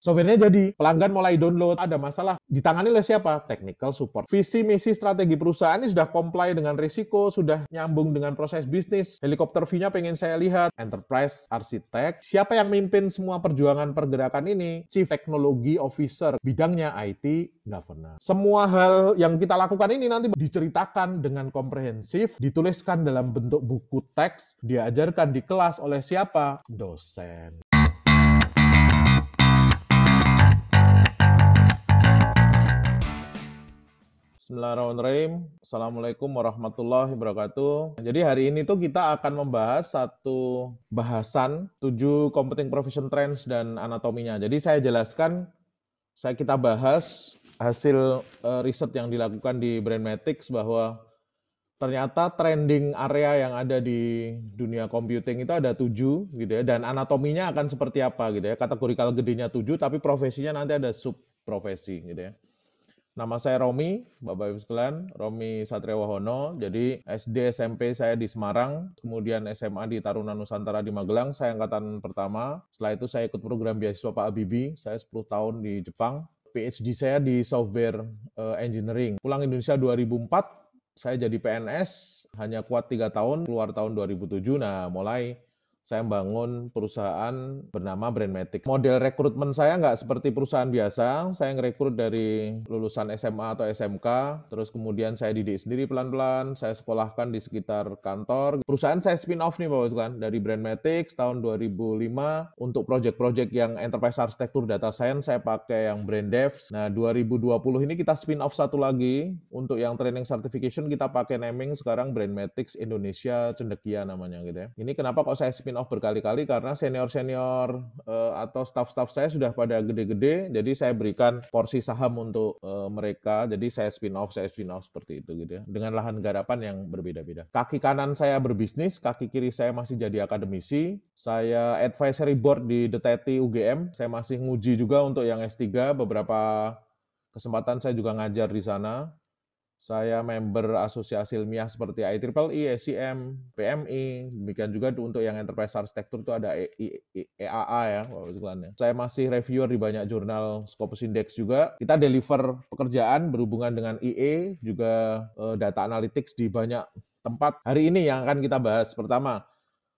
Softwarenya jadi, pelanggan mulai download, ada masalah, ditangani oleh siapa? Technical support. Visi misi strategi perusahaan ini sudah comply dengan risiko, sudah nyambung dengan proses bisnis. Helikopter view-nya pengen saya lihat, enterprise arsitek, siapa yang mimpin semua perjuangan pergerakan ini? Chief Technology Officer, bidangnya IT governance. Semua hal yang kita lakukan ini nanti diceritakan dengan komprehensif, dituliskan dalam bentuk buku teks, diajarkan di kelas oleh siapa? Dosen. Bismillahirrahmanirrahim. Assalamualaikum warahmatullahi wabarakatuh. Jadi hari ini tuh kita akan membahas satu bahasan tujuh computing profession trends dan anatominya. Jadi saya jelaskan, saya kita bahas hasil uh, riset yang dilakukan di Brandmatics bahwa ternyata trending area yang ada di dunia computing itu ada tujuh, gitu ya dan anatominya akan seperti apa gitu ya. Kategorikal gedenya tujuh, tapi profesinya nanti ada sub profesi gitu ya. Nama saya Romi, Bapak Ibu sekalian, Romi Satria Wahono. Jadi SD, SMP saya di Semarang, kemudian SMA di Taruna Nusantara di Magelang, saya angkatan pertama. Setelah itu saya ikut program beasiswa Pak Abibi, saya 10 tahun di Jepang. PhD saya di software eh, engineering. Pulang Indonesia 2004, saya jadi PNS, hanya kuat tiga tahun, keluar tahun 2007. Nah, mulai saya bangun perusahaan bernama Brandmatic. Model rekrutmen saya nggak seperti perusahaan biasa. Saya ngerekrut dari lulusan SMA atau SMK, terus kemudian saya didik sendiri pelan-pelan, saya sekolahkan di sekitar kantor. Perusahaan saya spin-off nih Pak kan dari Brandmatic tahun 2005 untuk project-project yang enterprise arsitektur data science saya pakai yang Brand Devs. Nah, 2020 ini kita spin-off satu lagi untuk yang training certification kita pakai naming sekarang Brandmatic Indonesia Cendekia namanya gitu ya. Ini kenapa kok saya spin off berkali-kali karena senior-senior uh, atau staff-staff saya sudah pada gede-gede, jadi saya berikan porsi saham untuk uh, mereka, jadi saya spin off, saya spin off seperti itu gitu ya, dengan lahan garapan yang berbeda-beda. Kaki kanan saya berbisnis, kaki kiri saya masih jadi akademisi, saya advisory board di Deteti UGM, saya masih nguji juga untuk yang S3, beberapa kesempatan saya juga ngajar di sana. Saya member asosiasi ilmiah seperti IEEE, ACM, PMI, demikian juga untuk yang enterprise architecture itu ada EAA e, e ya, Saya masih reviewer di banyak jurnal Scopus Index juga. Kita deliver pekerjaan berhubungan dengan IE, juga eh, data analytics di banyak tempat. Hari ini yang akan kita bahas pertama,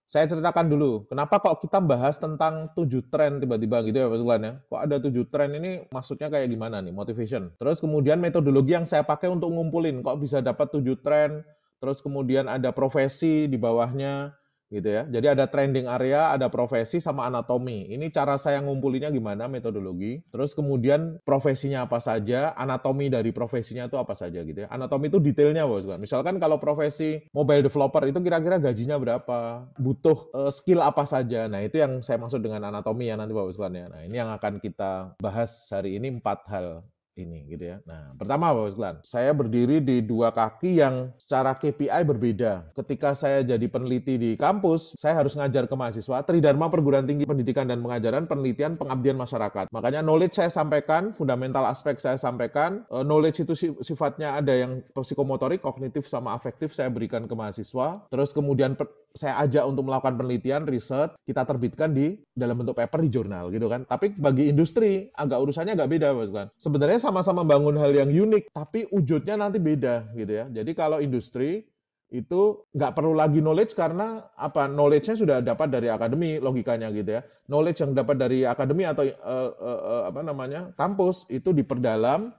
saya ceritakan dulu, kenapa kok kita bahas tentang tujuh tren tiba-tiba gitu ya Pak Sulan ya? Kok ada tujuh tren ini maksudnya kayak gimana nih, motivation? Terus kemudian metodologi yang saya pakai untuk ngumpulin, kok bisa dapat tujuh tren, terus kemudian ada profesi di bawahnya, gitu ya. Jadi ada trending area, ada profesi sama anatomi. Ini cara saya ngumpulinnya gimana metodologi. Terus kemudian profesinya apa saja, anatomi dari profesinya itu apa saja gitu ya. Anatomi itu detailnya bos. Misalkan kalau profesi mobile developer itu kira-kira gajinya berapa, butuh uh, skill apa saja. Nah itu yang saya maksud dengan anatomi ya nanti bapak sekalian ya. Nah ini yang akan kita bahas hari ini empat hal ini gitu ya. Nah, pertama Bapak sekalian, saya berdiri di dua kaki yang secara KPI berbeda. Ketika saya jadi peneliti di kampus, saya harus ngajar ke mahasiswa Tridharma Perguruan Tinggi Pendidikan dan Pengajaran Penelitian Pengabdian Masyarakat. Makanya knowledge saya sampaikan, fundamental aspek saya sampaikan, eh, knowledge itu sifatnya ada yang psikomotorik, kognitif sama afektif saya berikan ke mahasiswa. Terus kemudian saya ajak untuk melakukan penelitian, riset, kita terbitkan di dalam bentuk paper di jurnal gitu kan. Tapi bagi industri agak urusannya agak beda bos kan. Sebenarnya sama-sama bangun hal yang unik, tapi wujudnya nanti beda gitu ya. Jadi kalau industri itu nggak perlu lagi knowledge karena apa knowledge-nya sudah dapat dari akademi logikanya gitu ya knowledge yang dapat dari akademi atau uh, uh, uh, apa namanya kampus itu diperdalam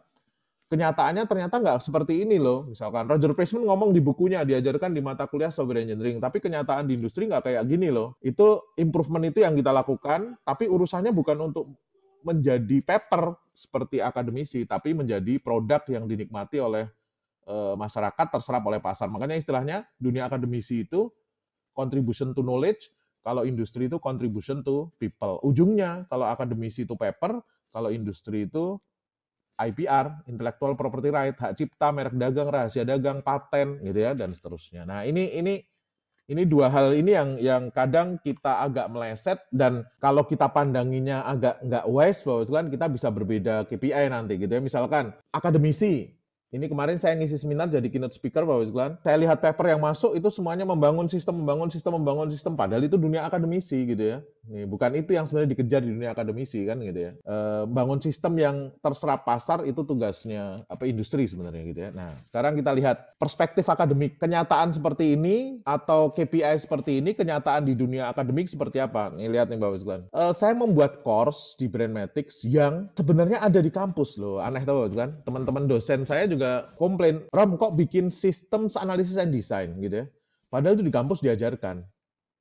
kenyataannya ternyata nggak seperti ini loh. Misalkan Roger Priceman ngomong di bukunya diajarkan di mata kuliah software engineering, tapi kenyataan di industri nggak kayak gini loh. Itu improvement itu yang kita lakukan, tapi urusannya bukan untuk menjadi paper seperti akademisi, tapi menjadi produk yang dinikmati oleh e, masyarakat, terserap oleh pasar. Makanya istilahnya dunia akademisi itu contribution to knowledge, kalau industri itu contribution to people. Ujungnya kalau akademisi itu paper, kalau industri itu IPR, intellectual property right, hak cipta, merek dagang, rahasia dagang, paten gitu ya dan seterusnya. Nah, ini ini ini dua hal ini yang yang kadang kita agak meleset dan kalau kita pandanginya agak nggak wise bahwa kita bisa berbeda KPI nanti gitu ya. Misalkan akademisi ini kemarin saya ngisi seminar jadi keynote speaker Pak Wisglan. Saya lihat paper yang masuk itu semuanya membangun sistem, membangun sistem, membangun sistem. Padahal itu dunia akademisi gitu ya. Nih, bukan itu yang sebenarnya dikejar di dunia akademisi kan gitu ya. E, bangun sistem yang terserap pasar itu tugasnya apa industri sebenarnya gitu ya. Nah sekarang kita lihat perspektif akademik. Kenyataan seperti ini atau KPI seperti ini, kenyataan di dunia akademik seperti apa? Nih lihat nih Pak Wisglan. E, saya membuat course di Brandmatics yang sebenarnya ada di kampus loh. Aneh tau Pak Wisglan. Teman-teman dosen saya juga juga komplain, Ram kok bikin sistem analisis dan desain gitu ya. Padahal itu di kampus diajarkan.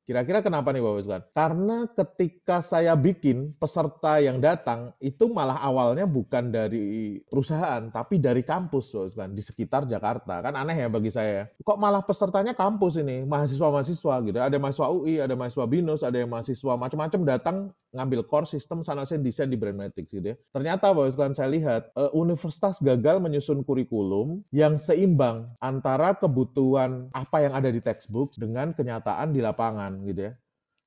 Kira-kira kenapa nih Bapak Ibu Karena ketika saya bikin peserta yang datang itu malah awalnya bukan dari perusahaan tapi dari kampus Bapak Ibu di sekitar Jakarta. Kan aneh ya bagi saya. Ya. Kok malah pesertanya kampus ini, mahasiswa-mahasiswa gitu. Ada mahasiswa UI, ada mahasiswa BINUS, ada yang mahasiswa macam-macam datang ngambil core system sana saya desain di Brandmatics gitu ya. Ternyata Bapak Ibu saya lihat uh, universitas gagal menyusun kurikulum yang seimbang antara kebutuhan apa yang ada di textbook dengan kenyataan di lapangan gitu ya.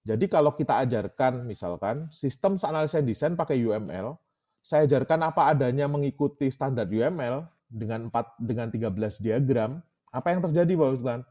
Jadi kalau kita ajarkan misalkan sistem analisa desain pakai UML, saya ajarkan apa adanya mengikuti standar UML dengan 4 dengan 13 diagram, apa yang terjadi Pak Ustaz?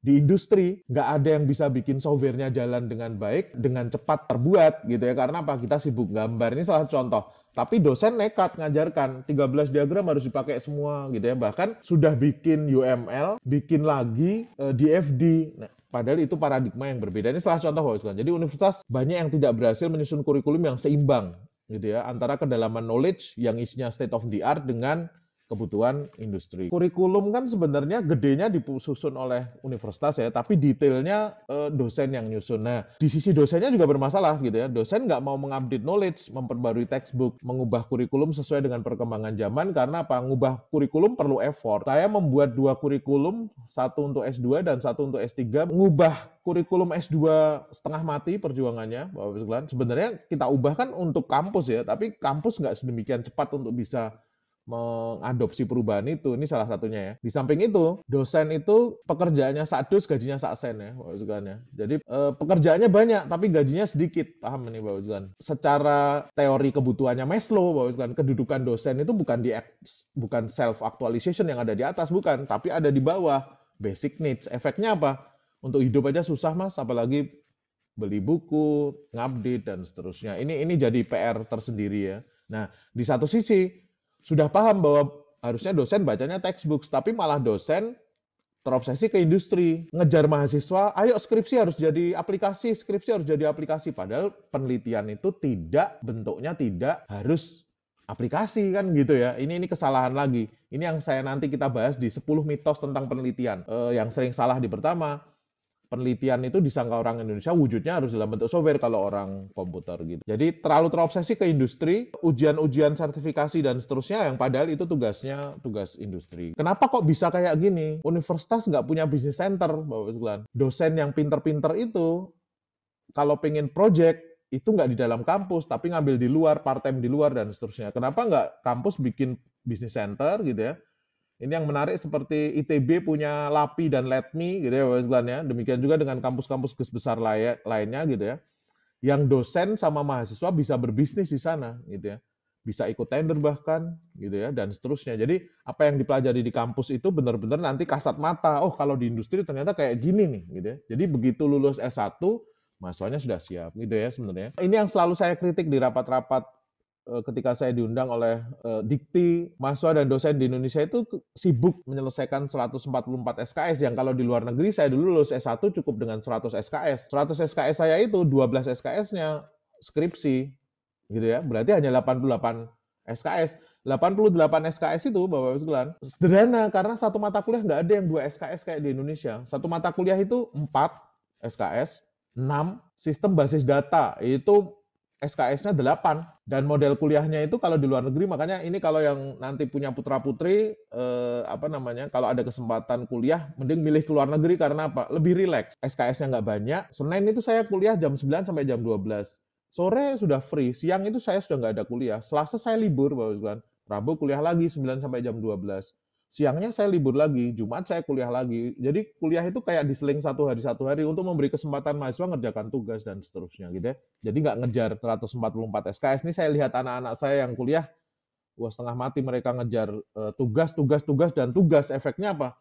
Di industri nggak ada yang bisa bikin softwarenya jalan dengan baik, dengan cepat terbuat gitu ya. Karena apa? Kita sibuk gambar. Ini salah contoh. Tapi dosen nekat ngajarkan 13 diagram harus dipakai semua gitu ya. Bahkan sudah bikin UML, bikin lagi uh, eh, DFD. Nah, Padahal itu paradigma yang berbeda. Ini salah contoh Pak Wisnu. Jadi universitas banyak yang tidak berhasil menyusun kurikulum yang seimbang gitu ya antara kedalaman knowledge yang isinya state of the art dengan kebutuhan industri. Kurikulum kan sebenarnya gedenya disusun oleh universitas ya, tapi detailnya e, dosen yang nyusun. Nah, di sisi dosennya juga bermasalah gitu ya. Dosen nggak mau mengupdate knowledge, memperbarui textbook, mengubah kurikulum sesuai dengan perkembangan zaman karena apa? Ngubah kurikulum perlu effort. Saya membuat dua kurikulum, satu untuk S2 dan satu untuk S3, mengubah kurikulum S2 setengah mati perjuangannya, Bapak sekalian Sebenarnya kita ubahkan untuk kampus ya, tapi kampus nggak sedemikian cepat untuk bisa mengadopsi perubahan itu. Ini salah satunya ya. Di samping itu, dosen itu pekerjaannya sakdus, gajinya saksen ya, Pak ya. Jadi eh, pekerjaannya banyak, tapi gajinya sedikit. Paham ini Pak Secara teori kebutuhannya Maslow, Pak kedudukan dosen itu bukan di bukan self actualization yang ada di atas, bukan, tapi ada di bawah. Basic needs. Efeknya apa? Untuk hidup aja susah mas, apalagi beli buku, ngupdate dan seterusnya. Ini ini jadi PR tersendiri ya. Nah, di satu sisi sudah paham bahwa harusnya dosen bacanya textbook tapi malah dosen terobsesi ke industri, ngejar mahasiswa, ayo skripsi harus jadi aplikasi, skripsi harus jadi aplikasi. Padahal penelitian itu tidak, bentuknya tidak harus aplikasi kan gitu ya. Ini ini kesalahan lagi. Ini yang saya nanti kita bahas di 10 mitos tentang penelitian E, yang sering salah di pertama, penelitian itu disangka orang Indonesia wujudnya harus dalam bentuk software kalau orang komputer gitu. Jadi terlalu terobsesi ke industri, ujian-ujian sertifikasi dan seterusnya yang padahal itu tugasnya tugas industri. Kenapa kok bisa kayak gini? Universitas nggak punya business center, Bapak sekalian. Dosen yang pinter-pinter itu kalau pengen project itu nggak di dalam kampus, tapi ngambil di luar, part time di luar dan seterusnya. Kenapa nggak kampus bikin business center gitu ya? Ini yang menarik seperti ITB punya LAPI dan LETMI gitu ya, Bapak Glenn ya. Demikian juga dengan kampus-kampus besar lainnya gitu ya. Yang dosen sama mahasiswa bisa berbisnis di sana gitu ya. Bisa ikut tender bahkan gitu ya dan seterusnya. Jadi apa yang dipelajari di kampus itu benar-benar nanti kasat mata. Oh, kalau di industri ternyata kayak gini nih gitu ya. Jadi begitu lulus S1 mahasiswanya sudah siap gitu ya sebenarnya. Ini yang selalu saya kritik di rapat-rapat Eh, ketika saya diundang oleh uh, Dikti, mahasiswa dan dosen di Indonesia itu sibuk menyelesaikan 144 SKS yang kalau di luar negeri saya dulu lulus S1 cukup dengan 100 SKS. 100 SKS saya itu 12 SKS-nya skripsi gitu ya. Berarti hanya 88 SKS. 88 SKS itu Bapak Ibu sekalian sederhana karena satu mata kuliah nggak ada yang dua SKS kayak di Indonesia. Satu mata kuliah itu 4 SKS, 6 sistem basis data itu SKS-nya 8 dan model kuliahnya itu kalau di luar negeri makanya ini kalau yang nanti punya putra putri eh, apa namanya kalau ada kesempatan kuliah mending milih ke luar negeri karena apa lebih rileks SKS-nya nggak banyak Senin itu saya kuliah jam 9 sampai jam 12 sore sudah free siang itu saya sudah nggak ada kuliah Selasa saya libur Bapak Rabu kuliah lagi 9 sampai jam 12 siangnya saya libur lagi, Jumat saya kuliah lagi. Jadi kuliah itu kayak diseling satu hari satu hari untuk memberi kesempatan mahasiswa ngerjakan tugas dan seterusnya gitu ya. Jadi nggak ngejar 144 SKS ini saya lihat anak-anak saya yang kuliah, wah setengah mati mereka ngejar eh, tugas, tugas, tugas dan tugas. Efeknya apa?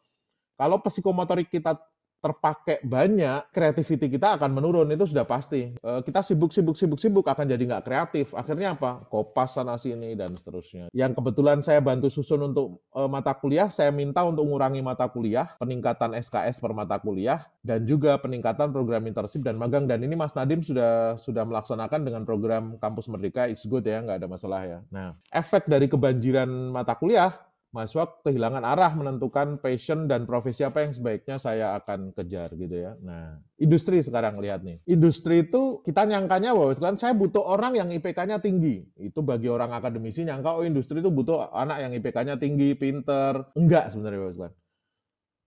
Kalau psikomotorik kita terpakai banyak, kreativiti kita akan menurun itu sudah pasti. E, kita sibuk sibuk sibuk sibuk akan jadi nggak kreatif. Akhirnya apa? Kopas sana sini dan seterusnya. Yang kebetulan saya bantu susun untuk e, mata kuliah, saya minta untuk mengurangi mata kuliah, peningkatan SKS per mata kuliah dan juga peningkatan program internship dan magang dan ini Mas Nadim sudah sudah melaksanakan dengan program Kampus Merdeka It's Good ya, nggak ada masalah ya. Nah, efek dari kebanjiran mata kuliah mahasiswa kehilangan arah menentukan passion dan profesi apa yang sebaiknya saya akan kejar gitu ya. Nah, industri sekarang lihat nih. Industri itu kita nyangkanya bahwa kan saya butuh orang yang IPK-nya tinggi. Itu bagi orang akademisi nyangka oh industri itu butuh anak yang IPK-nya tinggi, pinter. Enggak sebenarnya Bapak sekalian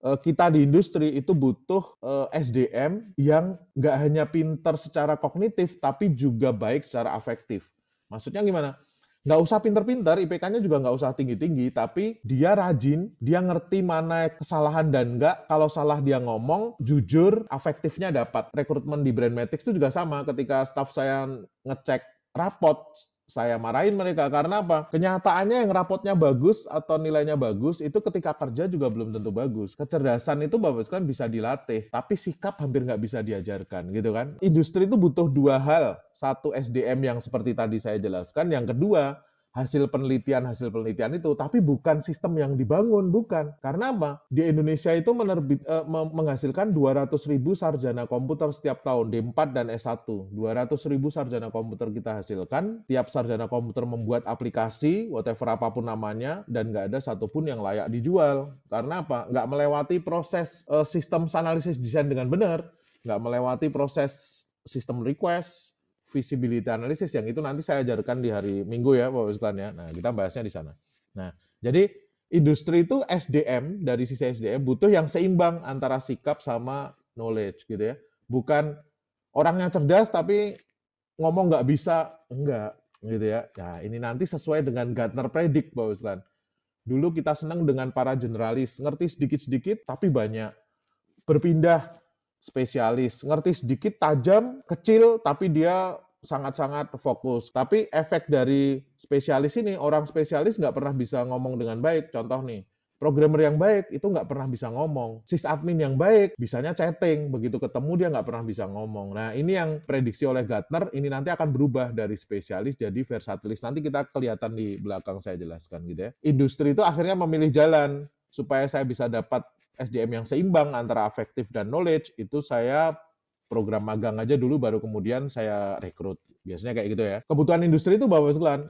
e, kita di industri itu butuh e, SDM yang nggak hanya pinter secara kognitif, tapi juga baik secara afektif. Maksudnya gimana? nggak usah pinter-pinter, IPK-nya juga nggak usah tinggi-tinggi, tapi dia rajin, dia ngerti mana kesalahan dan nggak. Kalau salah dia ngomong, jujur, afektifnya dapat. Rekrutmen di Brand itu juga sama. Ketika staff saya ngecek rapot saya marahin mereka karena apa? Kenyataannya yang rapotnya bagus atau nilainya bagus itu ketika kerja juga belum tentu bagus. Kecerdasan itu bagus kan bisa dilatih, tapi sikap hampir nggak bisa diajarkan gitu kan. Industri itu butuh dua hal. Satu SDM yang seperti tadi saya jelaskan, yang kedua hasil penelitian hasil penelitian itu tapi bukan sistem yang dibangun bukan karena apa di Indonesia itu menerbit eh, menghasilkan 200 ribu sarjana komputer setiap tahun D4 dan S1 200 ribu sarjana komputer kita hasilkan tiap sarjana komputer membuat aplikasi whatever apapun namanya dan nggak ada satupun yang layak dijual karena apa nggak melewati proses eh, sistem analisis desain dengan benar nggak melewati proses sistem request visibility analysis yang itu nanti saya ajarkan di hari Minggu ya Bapak Ustaz ya. Nah, kita bahasnya di sana. Nah, jadi industri itu SDM dari sisi SDM butuh yang seimbang antara sikap sama knowledge gitu ya. Bukan orangnya cerdas tapi ngomong nggak bisa, enggak gitu ya. Nah, ini nanti sesuai dengan Gartner predict Bapak Ustaz. Dulu kita senang dengan para generalis, ngerti sedikit-sedikit tapi banyak. Berpindah spesialis, ngerti sedikit tajam, kecil, tapi dia sangat-sangat fokus. Tapi efek dari spesialis ini, orang spesialis nggak pernah bisa ngomong dengan baik. Contoh nih, programmer yang baik itu nggak pernah bisa ngomong. Sysadmin yang baik bisanya chatting, begitu ketemu dia nggak pernah bisa ngomong. Nah ini yang prediksi oleh Gartner, ini nanti akan berubah dari spesialis jadi versatilis. Nanti kita kelihatan di belakang saya jelaskan gitu ya. Industri itu akhirnya memilih jalan supaya saya bisa dapat SDM yang seimbang antara afektif dan knowledge itu saya program magang aja dulu baru kemudian saya rekrut. Biasanya kayak gitu ya. Kebutuhan industri itu Bapak sekalian.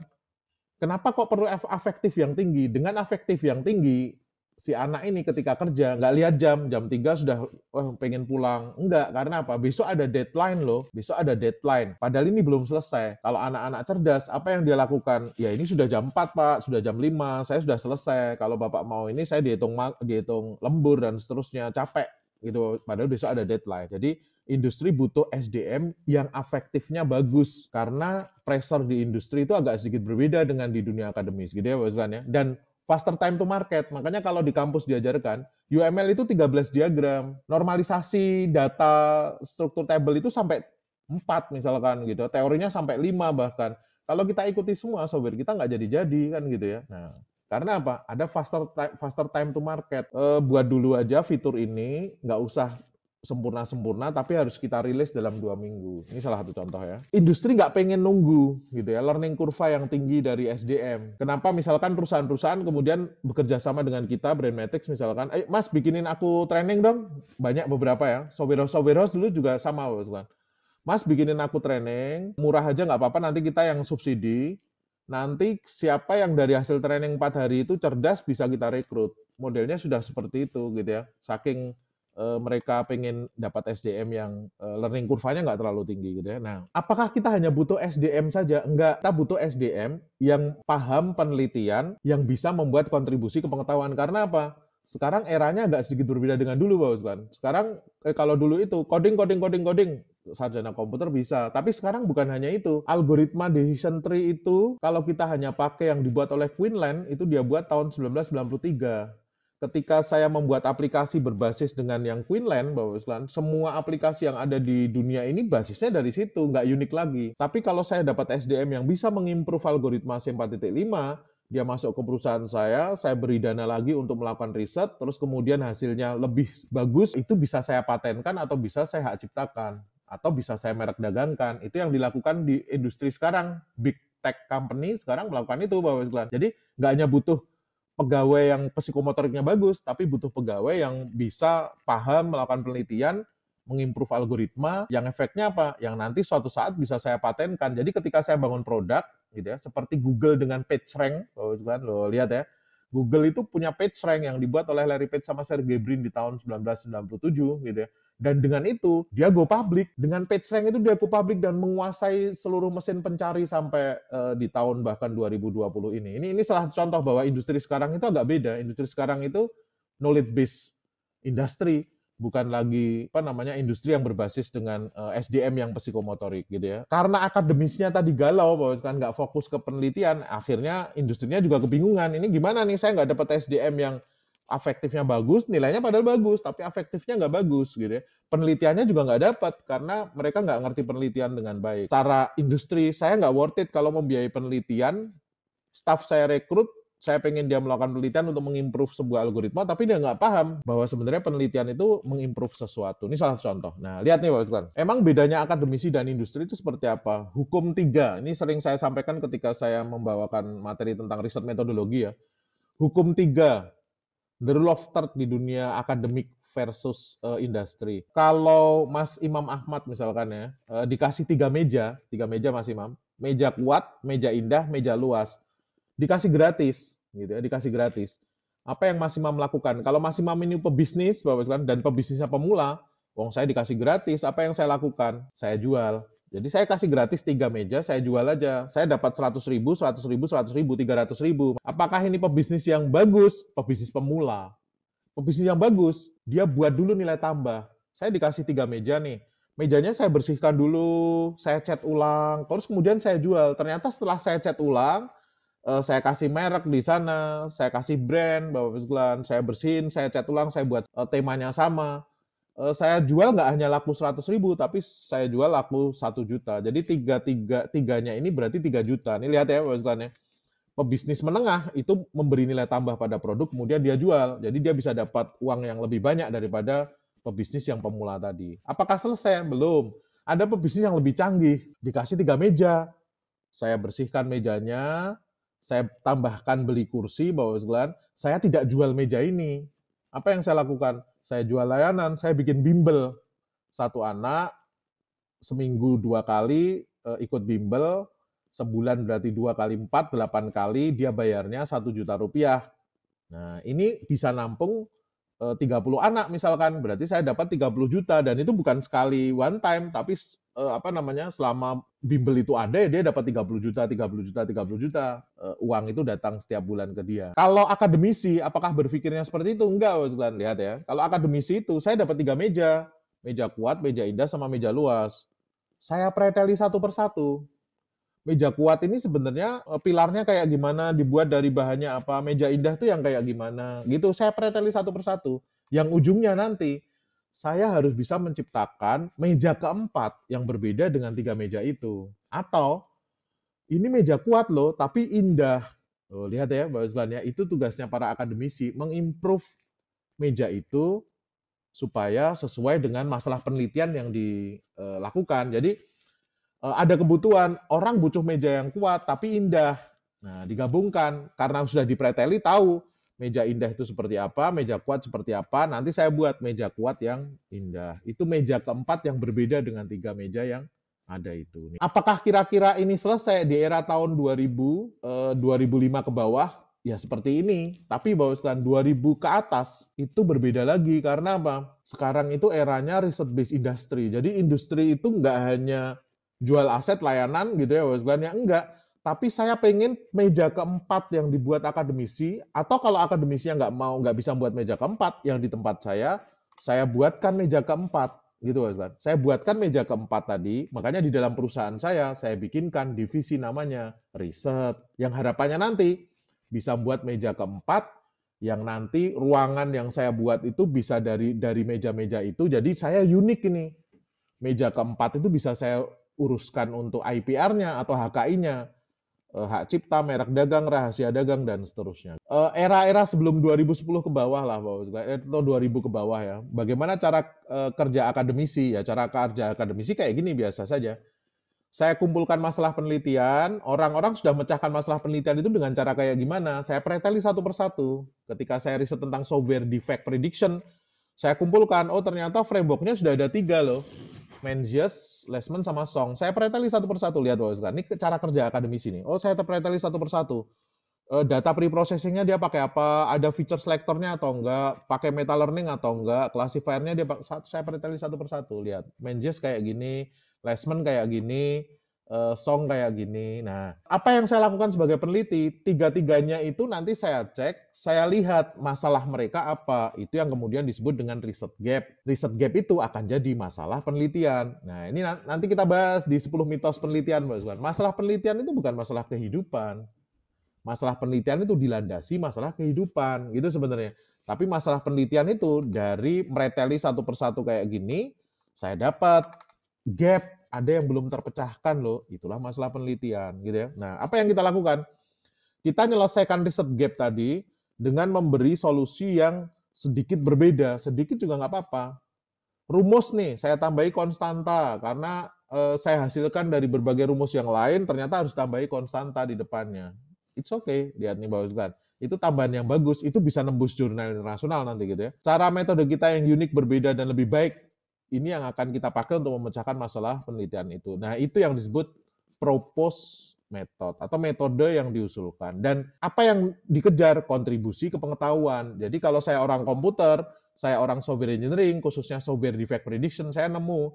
Kenapa kok perlu afektif yang tinggi? Dengan afektif yang tinggi, si anak ini ketika kerja nggak lihat jam, jam 3 sudah oh, pengen pulang. Enggak, karena apa? Besok ada deadline loh, besok ada deadline. Padahal ini belum selesai. Kalau anak-anak cerdas, apa yang dia lakukan? Ya ini sudah jam 4 Pak, sudah jam 5, saya sudah selesai. Kalau Bapak mau ini saya dihitung dihitung lembur dan seterusnya, capek gitu. Padahal besok ada deadline. Jadi industri butuh SDM yang efektifnya bagus karena pressure di industri itu agak sedikit berbeda dengan di dunia akademis gitu ya Pak ya. Dan faster time to market. Makanya kalau di kampus diajarkan, UML itu 13 diagram, normalisasi data struktur table itu sampai 4 misalkan gitu. Ya. Teorinya sampai 5 bahkan. Kalau kita ikuti semua software kita nggak jadi-jadi kan gitu ya. Nah, karena apa? Ada faster time, faster time to market. E, buat dulu aja fitur ini, nggak usah sempurna-sempurna tapi harus kita rilis dalam dua minggu. Ini salah satu contoh ya. Industri nggak pengen nunggu gitu ya, learning kurva yang tinggi dari SDM. Kenapa misalkan perusahaan-perusahaan kemudian bekerja sama dengan kita, Brandmatics misalkan, eh mas bikinin aku training dong, banyak beberapa ya, software software house dulu juga sama kan. Mas bikinin aku training, murah aja nggak apa-apa, nanti kita yang subsidi, nanti siapa yang dari hasil training 4 hari itu cerdas bisa kita rekrut. Modelnya sudah seperti itu gitu ya, saking uh, mereka pengen dapat SDM yang uh, learning kurvanya nggak terlalu tinggi gitu ya. Nah, apakah kita hanya butuh SDM saja? Enggak, kita butuh SDM yang paham penelitian, yang bisa membuat kontribusi ke pengetahuan. Karena apa? Sekarang eranya agak sedikit berbeda dengan dulu, Pak kan. Sekarang eh, kalau dulu itu coding, coding, coding, coding, sarjana komputer bisa. Tapi sekarang bukan hanya itu. Algoritma decision tree itu kalau kita hanya pakai yang dibuat oleh Quinlan itu dia buat tahun 1993 ketika saya membuat aplikasi berbasis dengan yang Queenland, Bapak Islan, semua aplikasi yang ada di dunia ini basisnya dari situ, nggak unik lagi. Tapi kalau saya dapat SDM yang bisa mengimprove algoritma C4.5, dia masuk ke perusahaan saya, saya beri dana lagi untuk melakukan riset, terus kemudian hasilnya lebih bagus, itu bisa saya patenkan atau bisa saya hak ciptakan, atau bisa saya merek dagangkan. Itu yang dilakukan di industri sekarang, big tech company sekarang melakukan itu, Bapak Islan. Jadi nggak hanya butuh pegawai yang psikomotoriknya bagus, tapi butuh pegawai yang bisa paham melakukan penelitian, mengimprove algoritma, yang efeknya apa? Yang nanti suatu saat bisa saya patenkan. Jadi ketika saya bangun produk, gitu ya, seperti Google dengan PageRank, lo, kan lo lihat ya, Google itu punya PageRank yang dibuat oleh Larry Page sama Sergey Brin di tahun 1997, gitu ya dan dengan itu, dia go public. Dengan rank itu dia go public dan menguasai seluruh mesin pencari sampai uh, di tahun bahkan 2020 ini. Ini ini salah satu contoh bahwa industri sekarang itu agak beda. Industri sekarang itu knowledge based industri bukan lagi apa namanya industri yang berbasis dengan uh, eh, SDM yang psikomotorik gitu ya. Karena akademisnya tadi galau bahwa kan nggak fokus ke penelitian, akhirnya industrinya juga kebingungan. Ini gimana nih saya nggak dapat SDM yang afektifnya bagus, nilainya padahal bagus, tapi afektifnya nggak bagus gitu ya. Penelitiannya juga nggak dapat karena mereka nggak ngerti penelitian dengan baik. Cara industri, saya nggak worth it kalau membiayai penelitian, staff saya rekrut, saya pengen dia melakukan penelitian untuk mengimprove sebuah algoritma, tapi dia nggak paham bahwa sebenarnya penelitian itu mengimprove sesuatu. Ini salah contoh. Nah, lihat nih Pak Ustaz. Emang bedanya akademisi dan industri itu seperti apa? Hukum tiga. Ini sering saya sampaikan ketika saya membawakan materi tentang riset metodologi ya. Hukum tiga the rule of third di dunia akademik versus uh, industri. Kalau Mas Imam Ahmad misalkan ya, uh, dikasih tiga meja, tiga meja Mas Imam, meja kuat, meja indah, meja luas, dikasih gratis, gitu ya, dikasih gratis. Apa yang Mas Imam lakukan? Kalau Mas Imam ini pebisnis, Bapak dan pebisnisnya pemula, wong saya dikasih gratis, apa yang saya lakukan? Saya jual. Jadi saya kasih gratis tiga meja, saya jual aja. Saya dapat 100 ribu, 100 ribu, 100 ribu, 300 ribu. Apakah ini pebisnis yang bagus? Pebisnis pemula. Pebisnis yang bagus, dia buat dulu nilai tambah. Saya dikasih tiga meja nih. Mejanya saya bersihkan dulu, saya cat ulang, terus kemudian saya jual. Ternyata setelah saya cat ulang, eh, saya kasih merek di sana, saya kasih brand, Bapak Glan, saya bersihin, saya cat ulang, saya buat eh, temanya sama Eh, saya jual nggak hanya laku 100 ribu, tapi saya jual laku 1 juta. Jadi tiga, tiga, tiganya ini berarti 3 juta. Ini lihat ya maksudnya. Pebisnis menengah itu memberi nilai tambah pada produk, kemudian dia jual. Jadi dia bisa dapat uang yang lebih banyak daripada pebisnis yang pemula tadi. Apakah selesai? Belum. Ada pebisnis yang lebih canggih, dikasih tiga meja. Saya bersihkan mejanya, saya tambahkan beli kursi, bahwa Saya tidak jual meja ini. Apa yang saya lakukan? saya jual layanan, saya bikin bimbel. Satu anak seminggu dua kali eh, ikut bimbel, sebulan berarti dua kali empat, delapan kali, dia bayarnya satu juta rupiah. Nah, ini bisa nampung 30 eh, anak misalkan, berarti saya dapat 30 juta dan itu bukan sekali one time tapi eh, apa namanya selama bimbel itu ada ya dia dapat 30 juta, 30 juta, 30 juta eh, uang itu datang setiap bulan ke dia. Kalau akademisi apakah berpikirnya seperti itu? Enggak, kalian Lihat ya. Kalau akademisi itu saya dapat tiga meja. Meja kuat, meja indah sama meja luas. Saya preteli satu persatu meja kuat ini sebenarnya eh, pilarnya kayak gimana, dibuat dari bahannya apa, meja indah tuh yang kayak gimana, gitu. Saya preteli satu persatu. Yang ujungnya nanti saya harus bisa menciptakan meja keempat yang berbeda dengan tiga meja itu. Atau ini meja kuat loh, tapi indah. Loh, lihat ya, Bapak sekalian ya, itu tugasnya para akademisi mengimprove meja itu supaya sesuai dengan masalah penelitian yang dilakukan. Eh, Jadi Eh, ada kebutuhan orang butuh meja yang kuat tapi indah. Nah, digabungkan karena sudah dipreteli tahu meja indah itu seperti apa, meja kuat seperti apa. Nanti saya buat meja kuat yang indah. Itu meja keempat yang berbeda dengan tiga meja yang ada itu. Apakah kira-kira ini selesai di era tahun 2000, 2005 eh, ke bawah? Ya seperti ini, tapi bahwa sekarang 2000 ke atas itu berbeda lagi karena apa? Sekarang itu eranya research based industry. Jadi industri itu nggak hanya jual aset layanan gitu ya Wes ya enggak tapi saya pengen meja keempat yang dibuat akademisi atau kalau akademisi yang nggak mau nggak bisa buat meja keempat yang di tempat saya saya buatkan meja keempat gitu Mas Saya buatkan meja keempat tadi, makanya di dalam perusahaan saya saya bikinkan divisi namanya riset yang harapannya nanti bisa buat meja keempat yang nanti ruangan yang saya buat itu bisa dari dari meja-meja itu jadi saya unik ini. Meja keempat itu bisa saya uruskan untuk IPR-nya atau HKI-nya, eh, hak cipta, merek dagang, rahasia dagang, dan seterusnya. Eh, era-era sebelum 2010 ke bawah lah, eh, atau 2000 ke bawah ya. Bagaimana cara kerja akademisi? Ya, cara kerja akademisi kayak gini biasa saja. Saya kumpulkan masalah penelitian, orang-orang sudah mecahkan masalah penelitian itu dengan cara kayak gimana? Saya preteli satu persatu. Ketika saya riset tentang software defect prediction, saya kumpulkan, oh ternyata frameworknya sudah ada tiga loh Menzies, Lesman sama Song. Saya preteli satu persatu lihat loh sekarang. Ini cara kerja akademisi nih. Oh, saya preteli satu persatu. Eh, data preprocessingnya dia pakai apa? Ada feature selectornya atau enggak? Pakai meta learning atau enggak? Classifiernya dia pakai, saya preteli satu persatu lihat. Menzies kayak gini, Lesman kayak gini, Eh, song kayak gini. Nah, apa yang saya lakukan sebagai peneliti, tiga-tiganya itu nanti saya cek, saya lihat masalah mereka apa. Itu yang kemudian disebut dengan riset gap. Riset gap itu akan jadi masalah penelitian. Nah, ini nanti kita bahas di 10 mitos penelitian, Mbak Zuan. Masalah penelitian itu bukan masalah kehidupan. Masalah penelitian itu dilandasi masalah kehidupan, gitu sebenarnya. Tapi masalah penelitian itu dari mereteli satu persatu kayak gini, saya dapat gap ada yang belum terpecahkan loh. Itulah masalah penelitian gitu ya. Nah, apa yang kita lakukan? Kita menyelesaikan riset gap tadi dengan memberi solusi yang sedikit berbeda, sedikit juga nggak apa-apa. Rumus nih, saya tambahi konstanta karena eh, saya hasilkan dari berbagai rumus yang lain, ternyata harus tambahi konstanta di depannya. It's okay, lihat nih Bapak Ustaz. Itu tambahan yang bagus, itu bisa nembus jurnal internasional nanti gitu ya. Cara metode kita yang unik, berbeda, dan lebih baik ini yang akan kita pakai untuk memecahkan masalah penelitian itu. Nah, itu yang disebut propose method atau metode yang diusulkan. Dan apa yang dikejar? Kontribusi ke pengetahuan. Jadi kalau saya orang komputer, saya orang software engineering, khususnya software defect prediction, saya nemu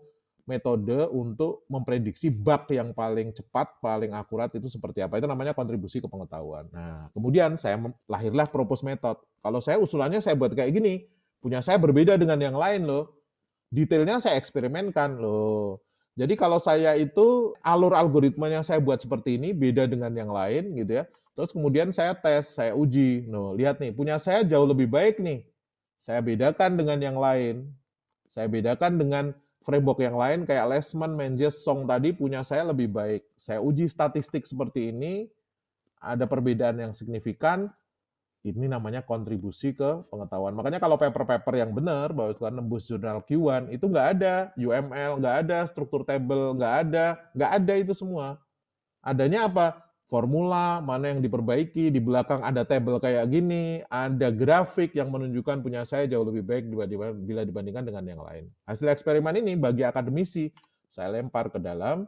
metode untuk memprediksi bug yang paling cepat, paling akurat itu seperti apa. Itu namanya kontribusi ke pengetahuan. Nah, kemudian saya lahirlah propose method. Kalau saya usulannya saya buat kayak gini, punya saya berbeda dengan yang lain loh detailnya saya eksperimenkan loh. Jadi kalau saya itu alur algoritma yang saya buat seperti ini beda dengan yang lain gitu ya. Terus kemudian saya tes, saya uji. No, lihat nih, punya saya jauh lebih baik nih. Saya bedakan dengan yang lain. Saya bedakan dengan framework yang lain kayak Lesman, Menges, Song tadi punya saya lebih baik. Saya uji statistik seperti ini, ada perbedaan yang signifikan. Ini namanya kontribusi ke pengetahuan. Makanya kalau paper-paper yang benar, bahwa Tuhan nembus jurnal Q1, itu nggak ada. UML nggak ada, struktur table nggak ada, nggak ada itu semua. Adanya apa? Formula, mana yang diperbaiki, di belakang ada table kayak gini, ada grafik yang menunjukkan punya saya jauh lebih baik bila dibandingkan dengan yang lain. Hasil eksperimen ini bagi akademisi, saya lempar ke dalam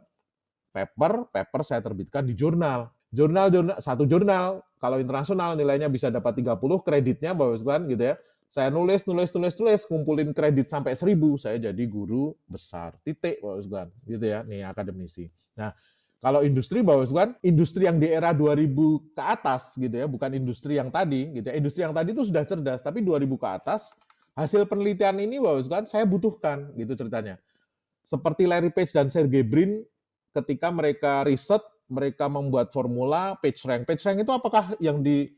paper, paper saya terbitkan di jurnal. Jurnal-jurnal satu jurnal kalau internasional nilainya bisa dapat 30 kreditnya Bapak sekalian gitu ya. Saya nulis nulis nulis nulis kumpulin kredit sampai 1000 saya jadi guru besar. Titik Bapak sekalian gitu ya nih akademisi. Nah, kalau industri Bapak sekalian, industri yang di era 2000 ke atas gitu ya, bukan industri yang tadi gitu ya. Industri yang tadi itu sudah cerdas tapi 2000 ke atas hasil penelitian ini Bapak sekalian saya butuhkan gitu ceritanya. Seperti Larry Page dan Sergey Brin ketika mereka riset mereka membuat formula page rank, page rank itu apakah yang di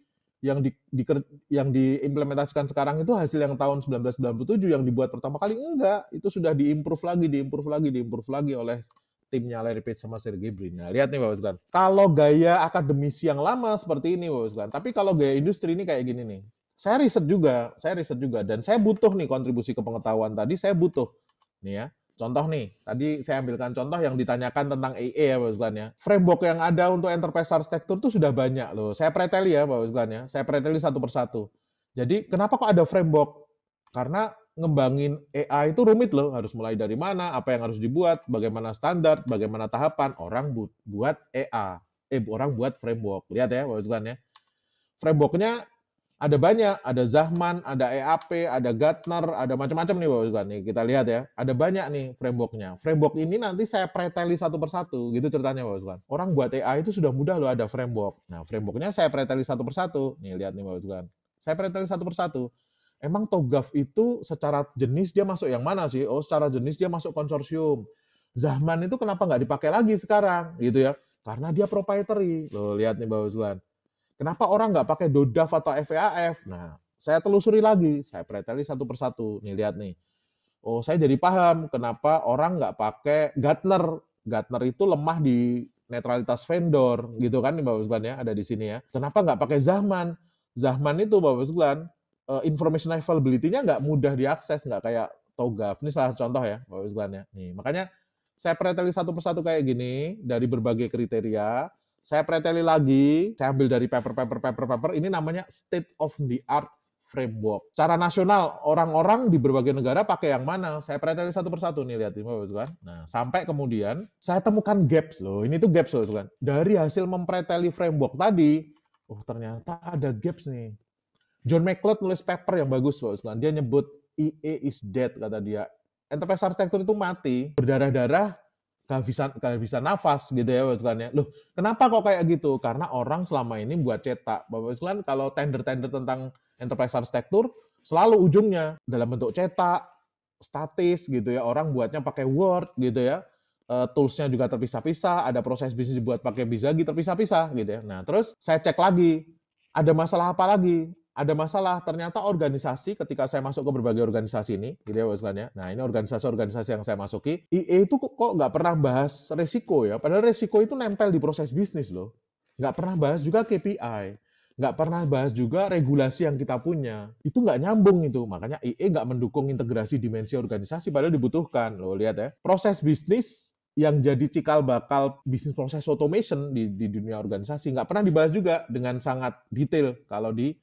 yang di, di yang diimplementasikan sekarang itu hasil yang tahun 1997 yang dibuat pertama kali enggak, itu sudah diimprove lagi, diimprove lagi, diimprove lagi oleh timnya Larry Page sama Sergey Brin. Nah, lihat nih Bapak Sekalian. Kalau gaya akademisi yang lama seperti ini Bapak Sekalian, tapi kalau gaya industri ini kayak gini nih. Saya riset juga, saya riset juga dan saya butuh nih kontribusi ke pengetahuan tadi, saya butuh nih ya Contoh nih, tadi saya ambilkan contoh yang ditanyakan tentang AI ya Pak Ustaz ya. Framework yang ada untuk enterprise architecture itu sudah banyak loh. Saya preteli ya Pak Ustaz ya, saya preteli satu persatu. Jadi kenapa kok ada framework? Karena ngembangin AI itu rumit loh, harus mulai dari mana, apa yang harus dibuat, bagaimana standar, bagaimana tahapan. Orang buat buat EA, eh orang buat framework. Lihat ya Pak Ustaz ya. Frameworknya ada banyak, ada Zahman, ada EAP, ada Gartner, ada macam-macam nih Bapak Ibu Nih, kita lihat ya, ada banyak nih frameworknya. Framework ini nanti saya preteli satu persatu, gitu ceritanya Bapak Sultan. Orang buat e AI itu sudah mudah loh ada framework. Nah, frameworknya saya preteli satu persatu. Nih, lihat nih Bapak Sultan. Saya preteli satu persatu. Emang TOGAF itu secara jenis dia masuk yang mana sih? Oh, secara jenis dia masuk konsorsium. Zahman itu kenapa nggak dipakai lagi sekarang, gitu ya? Karena dia proprietary. Loh, lihat nih Bapak Ibu Kenapa orang nggak pakai DODAF atau FAAF? Nah, saya telusuri lagi, saya preteli satu persatu. Nih lihat nih. Oh, saya jadi paham kenapa orang nggak pakai Gartner. Gartner itu lemah di netralitas vendor, gitu kan, Bapak Glenn ya, ada di sini ya. Kenapa nggak pakai Zahman? Zahman itu, Bapak Glenn, eh, information availability-nya nggak mudah diakses, nggak kayak Togaf. Ini salah contoh ya, Bapak Glenn ya. Nih, makanya saya preteli satu persatu kayak gini dari berbagai kriteria saya preteli lagi, saya ambil dari paper, paper, paper, paper. Ini namanya state of the art framework. Cara nasional, orang-orang di berbagai negara pakai yang mana? Saya preteli satu persatu nih, lihat ini, Bapak Nah, sampai kemudian saya temukan gaps loh. Ini tuh gaps loh, kan. Dari hasil mempreteli framework tadi, oh ternyata ada gaps nih. John McLeod nulis paper yang bagus, Bapak kan. Dia nyebut EA is dead, kata dia. Enterprise architecture itu mati, berdarah-darah, kehabisan kehabisan nafas gitu ya Bapak sekalian ya. Loh, kenapa kok kayak gitu? Karena orang selama ini buat cetak. Bapak sekalian kalau tender-tender tentang enterprise arsitektur selalu ujungnya dalam bentuk cetak, statis gitu ya. Orang buatnya pakai Word gitu ya. Eh, toolsnya juga terpisah-pisah, ada proses bisnis buat pakai bisa gitu terpisah-pisah gitu ya. Nah, terus saya cek lagi, ada masalah apa lagi? ada masalah ternyata organisasi ketika saya masuk ke berbagai organisasi ini gitu ya sekalian ya. nah ini organisasi-organisasi yang saya masuki IE itu kok nggak pernah bahas resiko ya padahal resiko itu nempel di proses bisnis loh nggak pernah bahas juga KPI nggak pernah bahas juga regulasi yang kita punya. Itu nggak nyambung itu. Makanya IE nggak mendukung integrasi dimensi organisasi padahal dibutuhkan. loh. lihat ya. Proses bisnis yang jadi cikal bakal bisnis proses automation di, di dunia organisasi nggak pernah dibahas juga dengan sangat detail kalau di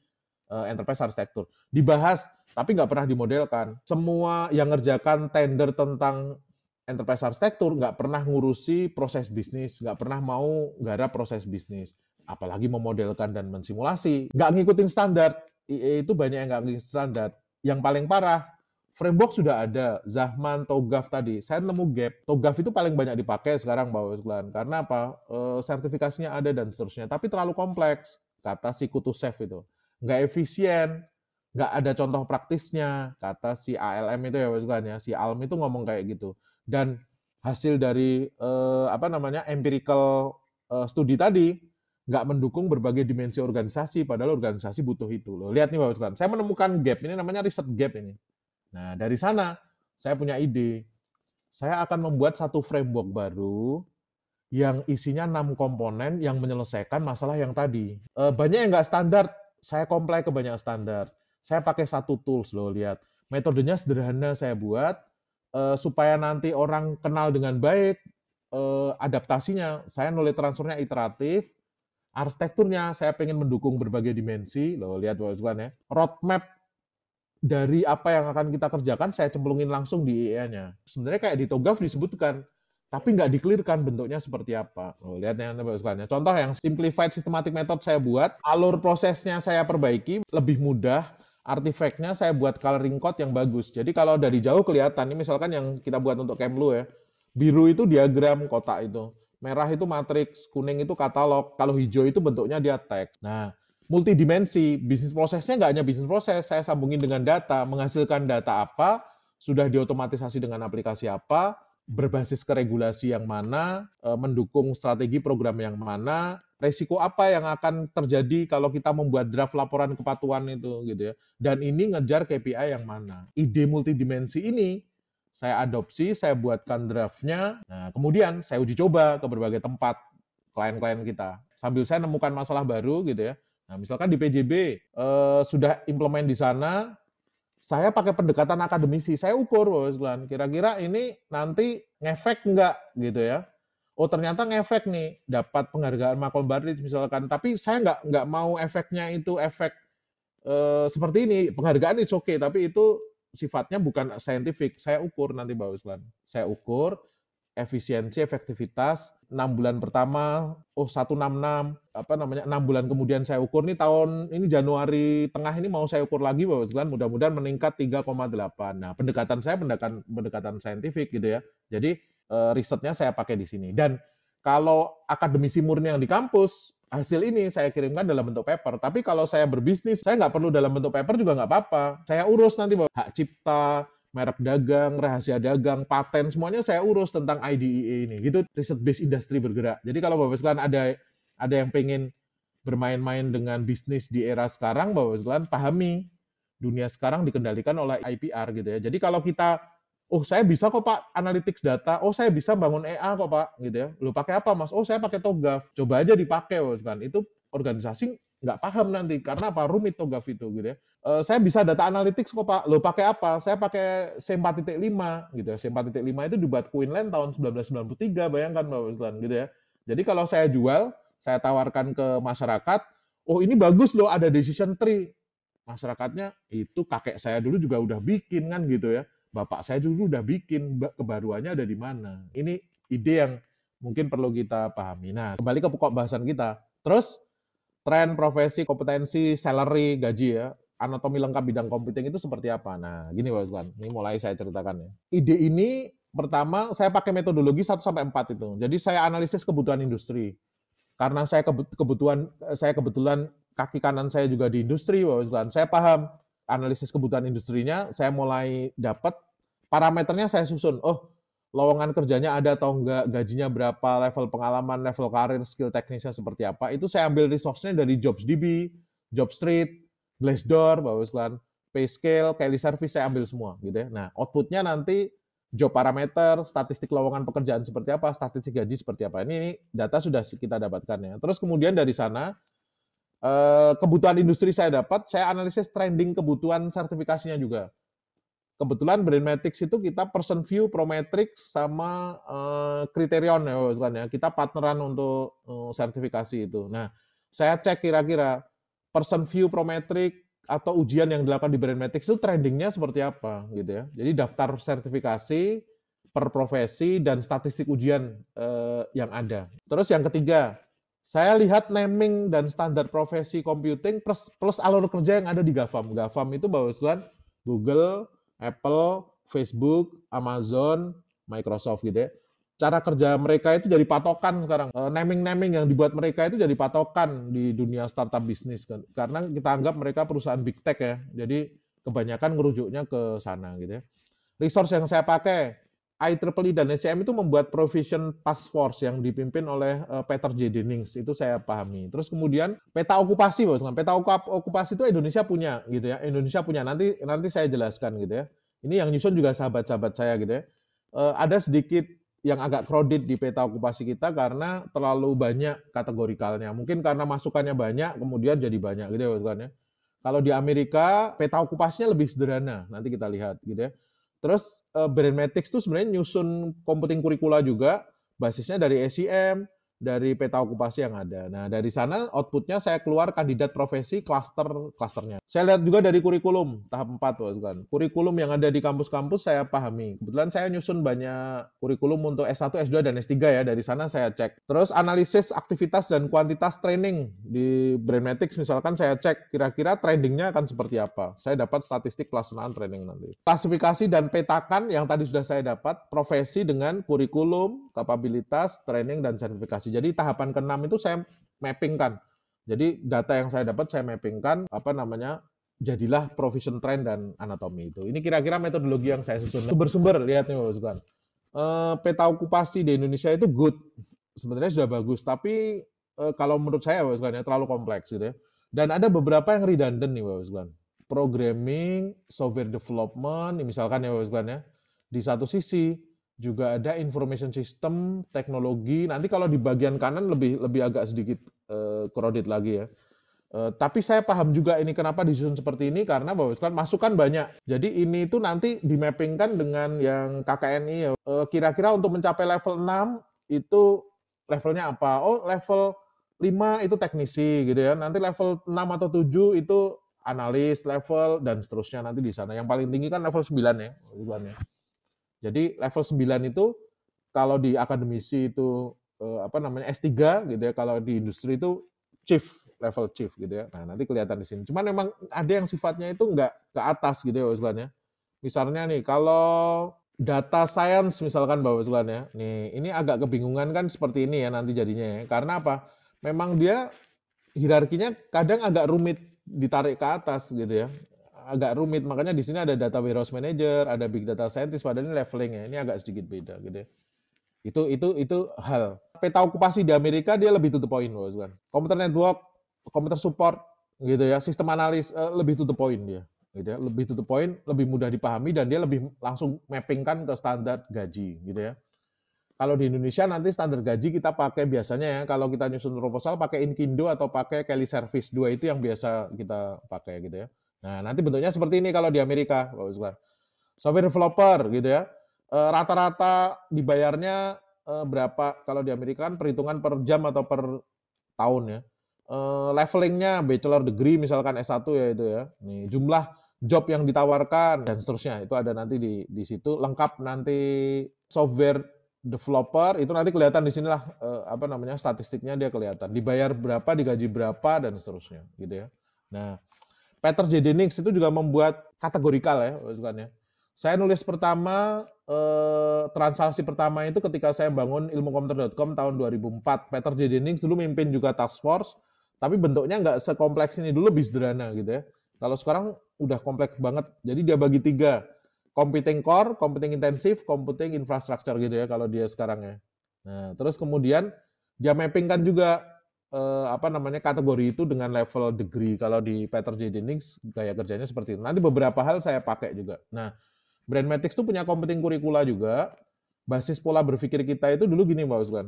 uh, enterprise arsitektur. Dibahas, tapi nggak pernah dimodelkan. Semua yang ngerjakan tender tentang enterprise arsitektur nggak pernah ngurusi proses bisnis, nggak pernah mau garap proses bisnis. Apalagi memodelkan dan mensimulasi. Nggak ngikutin standar. E itu banyak yang nggak ngikutin standar. Yang paling parah, framework sudah ada. Zahman, Togaf tadi. Saya nemu gap. Togaf itu paling banyak dipakai sekarang, Pak Weslan. Karena apa? E, sertifikasinya ada dan seterusnya. Tapi terlalu kompleks. Kata si Kutusef itu nggak efisien, nggak ada contoh praktisnya, kata si ALM itu ya Mas Glenn ya, si ALM itu ngomong kayak gitu. Dan hasil dari eh, apa namanya empirical eh, studi tadi nggak mendukung berbagai dimensi organisasi, padahal organisasi butuh itu. Loh, lihat nih Mas Glenn, saya menemukan gap, ini namanya riset gap ini. Nah, dari sana saya punya ide. Saya akan membuat satu framework baru yang isinya enam komponen yang menyelesaikan masalah yang tadi. Eh, banyak yang nggak standar saya comply ke banyak standar. Saya pakai satu tools loh lihat. Metodenya sederhana saya buat uh, supaya nanti orang kenal dengan baik uh, adaptasinya. Saya nulis transfernya iteratif, arsitekturnya saya pengen mendukung berbagai dimensi. Loh lihat Wazwan ya. Roadmap dari apa yang akan kita kerjakan saya cemplungin langsung di IE-nya. Sebenarnya kayak di Togaf disebutkan tapi nggak dikelirkan bentuknya seperti apa. Oh, lihat yang selanjutnya. Contoh yang simplified systematic method saya buat, alur prosesnya saya perbaiki, lebih mudah, artifaknya saya buat coloring code yang bagus. Jadi kalau dari jauh kelihatan, ini misalkan yang kita buat untuk Kemlu ya, biru itu diagram kotak itu, merah itu matrix, kuning itu katalog, kalau hijau itu bentuknya dia teks. Nah, multidimensi, bisnis prosesnya nggak hanya bisnis proses, saya sambungin dengan data, menghasilkan data apa, sudah diotomatisasi dengan aplikasi apa, berbasis ke regulasi yang mana, eh, mendukung strategi program yang mana, resiko apa yang akan terjadi kalau kita membuat draft laporan kepatuhan itu gitu ya. Dan ini ngejar KPI yang mana. Ide multidimensi ini saya adopsi, saya buatkan draftnya, nah, kemudian saya uji coba ke berbagai tempat klien-klien kita. Sambil saya nemukan masalah baru gitu ya. Nah, misalkan di PJB eh, sudah implement di sana, saya pakai pendekatan akademisi. Saya ukur, Kira-kira ini nanti ngefek nggak gitu ya? Oh ternyata ngefek nih, dapat penghargaan Malcolm Baris misalkan. Tapi saya nggak nggak mau efeknya itu efek eh, seperti ini. Penghargaan itu oke, okay, tapi itu sifatnya bukan saintifik. Saya ukur nanti, Bos Uslan. Saya ukur efisiensi, efektivitas, enam bulan pertama, oh 166, apa namanya, enam bulan kemudian saya ukur, nih tahun ini Januari tengah ini mau saya ukur lagi Bapak sekalian, mudah-mudahan meningkat 3,8. Nah, pendekatan saya pendekatan, pendekatan saintifik gitu ya. Jadi eh, risetnya saya pakai di sini. Dan kalau akademisi murni yang di kampus, hasil ini saya kirimkan dalam bentuk paper. Tapi kalau saya berbisnis, saya nggak perlu dalam bentuk paper juga nggak apa-apa. Saya urus nanti Bapak. hak cipta, merek dagang, rahasia dagang, paten, semuanya saya urus tentang IDEA ini. Gitu riset based industri bergerak. Jadi kalau Bapak sekalian ada ada yang pengen bermain-main dengan bisnis di era sekarang, Bapak sekalian pahami dunia sekarang dikendalikan oleh IPR gitu ya. Jadi kalau kita oh saya bisa kok Pak analytics data, oh saya bisa bangun EA kok Pak gitu ya. Lu pakai apa Mas? Oh saya pakai TOGAF. Coba aja dipakai Bapak sekalian. Itu organisasi nggak paham nanti karena apa rumit TOGAF itu gitu ya. Eh, saya bisa data analytics kok Pak. Lo pakai apa? Saya pakai C 4.5 gitu ya. C 4.5 itu dibuat Queensland tahun 1993, bayangkan Bapak Sultan gitu ya. Jadi kalau saya jual, saya tawarkan ke masyarakat, oh ini bagus loh ada decision tree. Masyarakatnya itu kakek saya dulu juga udah bikin kan gitu ya. Bapak saya dulu udah bikin, kebaruannya ada di mana. Ini ide yang mungkin perlu kita pahami. Nah, kembali ke pokok bahasan kita. Terus tren profesi, kompetensi, salary, gaji ya anatomi lengkap bidang computing itu seperti apa? Nah, gini Pak Tuan, ini mulai saya ceritakan ya. Ide ini pertama saya pakai metodologi 1 sampai 4 itu. Jadi saya analisis kebutuhan industri. Karena saya kebutuhan saya kebetulan kaki kanan saya juga di industri, Pak Tuan. Saya paham analisis kebutuhan industrinya, saya mulai dapat parameternya saya susun. Oh, lowongan kerjanya ada atau enggak, gajinya berapa, level pengalaman, level karir, skill teknisnya seperti apa. Itu saya ambil resource-nya dari JobsDB, JobStreet, Glassdoor, bahwa sekalian PayScale, Kelly service saya ambil semua gitu ya. Nah, outputnya nanti job parameter, statistik lowongan pekerjaan seperti apa, statistik gaji seperti apa. Ini, ini data sudah kita dapatkan ya. Terus kemudian dari sana eh, kebutuhan industri saya dapat, saya analisis trending kebutuhan sertifikasinya juga. Kebetulan Brainmetrics itu kita person view, Prometrics sama Kriterion eh, ya, ya. Kita partneran untuk eh, sertifikasi itu. Nah, saya cek kira-kira person view Prometric atau ujian yang dilakukan di Brandmetrics itu trendingnya seperti apa gitu ya. Jadi daftar sertifikasi per profesi dan statistik ujian eh, yang ada. Terus yang ketiga, saya lihat naming dan standar profesi computing plus, plus alur kerja yang ada di GAFAM. GAFAM itu bahwa kan? Google, Apple, Facebook, Amazon, Microsoft gitu ya cara kerja mereka itu jadi patokan sekarang. Eh, naming-naming yang dibuat mereka itu jadi patokan di dunia startup bisnis kan. Karena kita anggap mereka perusahaan big tech ya. Jadi kebanyakan merujuknya ke sana gitu ya. Resource yang saya pakai IEEE e dan SCM itu membuat provision task force yang dipimpin oleh eh, Peter J. Dennings. Itu saya pahami. Terus kemudian peta okupasi, Bos. Nah, peta okupasi itu Indonesia punya gitu ya. Indonesia punya. Nanti nanti saya jelaskan gitu ya. Ini yang nyusun juga sahabat-sahabat saya gitu ya. Eh, ada sedikit yang agak crowded di peta okupasi kita karena terlalu banyak kategorikalnya. Mungkin karena masukannya banyak, kemudian jadi banyak gitu ya masukannya. Kalau di Amerika peta okupasinya lebih sederhana, nanti kita lihat gitu ya. Terus eh, Brandmatics itu sebenarnya nyusun computing kurikula juga, basisnya dari SEM, dari peta okupasi yang ada. Nah, dari sana outputnya saya keluar kandidat profesi klaster klasternya. Saya lihat juga dari kurikulum tahap 4 tuh kan. Kurikulum yang ada di kampus-kampus saya pahami. Kebetulan saya nyusun banyak kurikulum untuk S1, S2 dan S3 ya. Dari sana saya cek. Terus analisis aktivitas dan kuantitas training di Brainmatics misalkan saya cek kira-kira trendingnya akan seperti apa. Saya dapat statistik pelaksanaan training nanti. Klasifikasi dan petakan yang tadi sudah saya dapat profesi dengan kurikulum, kapabilitas, training dan sertifikasi jadi tahapan keenam itu saya mappingkan. Jadi data yang saya dapat saya mappingkan apa namanya jadilah provision trend dan anatomi itu. Ini kira-kira metodologi yang saya susun. Sumber-sumber lihat nih Bapak Bukan. E, eh, peta okupasi di Indonesia itu good. Sebenarnya sudah bagus, tapi e, kalau menurut saya Bapak Bukan ya terlalu kompleks gitu ya. Dan ada beberapa yang redundant nih Bapak Bukan. Programming, software development, misalkan ya Bapak Bukan ya. Di satu sisi juga ada information system, teknologi. Nanti kalau di bagian kanan lebih lebih agak sedikit uh, crowded lagi ya. Uh, tapi saya paham juga ini kenapa disusun seperti ini karena bahwa kan masukan banyak. Jadi ini itu nanti di mappingkan dengan yang KKNI ya. Uh, kira-kira untuk mencapai level 6 itu levelnya apa? Oh, level 5 itu teknisi gitu ya. Nanti level 6 atau 7 itu analis level dan seterusnya nanti di sana. Yang paling tinggi kan level 9 ya, jadi level 9 itu kalau di akademisi itu eh, apa namanya S3 gitu ya, kalau di industri itu chief level chief gitu ya. Nah, nanti kelihatan di sini. Cuman memang ada yang sifatnya itu enggak ke atas gitu ya usulannya. Misalnya nih kalau data science misalkan Bapak usulannya. Nih, ini agak kebingungan kan seperti ini ya nanti jadinya ya. Karena apa? Memang dia hierarkinya kadang agak rumit ditarik ke atas gitu ya agak rumit. Makanya di sini ada data warehouse manager, ada big data scientist. Padahal ini levelingnya ini agak sedikit beda, gitu. Ya. Itu itu itu hal. Peta okupasi di Amerika dia lebih tutup poin loh kan. Komputer network, komputer support, gitu ya. Sistem analis eh, lebih tutup poin dia, gitu ya. Lebih tutup poin lebih mudah dipahami dan dia lebih langsung mappingkan ke standar gaji, gitu ya. Kalau di Indonesia nanti standar gaji kita pakai biasanya ya, kalau kita nyusun proposal pakai Inkindo atau pakai Kelly Service 2 itu yang biasa kita pakai gitu ya. Nah, nanti bentuknya seperti ini kalau di Amerika, Bapak Usman. Software developer gitu ya. Eh, rata-rata dibayarnya eh, berapa kalau di Amerika kan perhitungan per jam atau per tahun ya. Eh, levelingnya bachelor degree misalkan S1 ya itu ya. Nih, jumlah job yang ditawarkan dan seterusnya itu ada nanti di di situ lengkap nanti software developer itu nanti kelihatan di sinilah eh, apa namanya statistiknya dia kelihatan dibayar berapa digaji berapa dan seterusnya gitu ya nah Peter J. Dennings itu juga membuat kategorikal ya, bukannya. Saya nulis pertama eh, transaksi pertama itu ketika saya bangun ilmu komputer.com tahun 2004. Peter J. Dennings dulu mimpin juga task force, tapi bentuknya nggak sekompleks ini dulu lebih sederhana gitu ya. Kalau sekarang udah kompleks banget. Jadi dia bagi tiga, computing core, computing intensif, computing infrastructure gitu ya kalau dia sekarang ya. Nah, terus kemudian dia mappingkan juga eh, apa namanya kategori itu dengan level degree. Kalau di Peter J. Jennings gaya kerjanya seperti itu. Nanti beberapa hal saya pakai juga. Nah, Brandmatics itu punya kompeting kurikula juga. Basis pola berpikir kita itu dulu gini Mbak Uskan.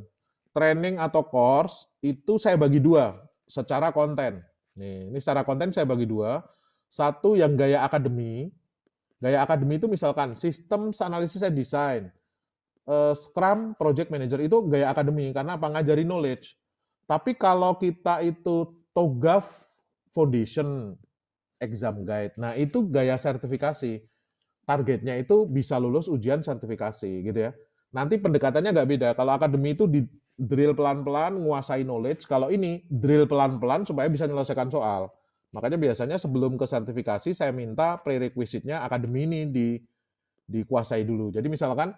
Training atau course itu saya bagi dua secara konten. Nih, ini secara konten saya bagi dua. Satu yang gaya akademi. Gaya akademi itu misalkan sistem analisis dan desain Uh, Scrum Project Manager itu gaya akademi karena apa? Ngajari knowledge. Tapi kalau kita itu TOGAF Foundation Exam Guide, nah itu gaya sertifikasi. Targetnya itu bisa lulus ujian sertifikasi gitu ya. Nanti pendekatannya nggak beda. Kalau akademi itu di drill pelan-pelan, nguasai knowledge. Kalau ini drill pelan-pelan supaya bisa menyelesaikan soal. Makanya biasanya sebelum ke sertifikasi saya minta prerequisite akademi ini di dikuasai dulu. Jadi misalkan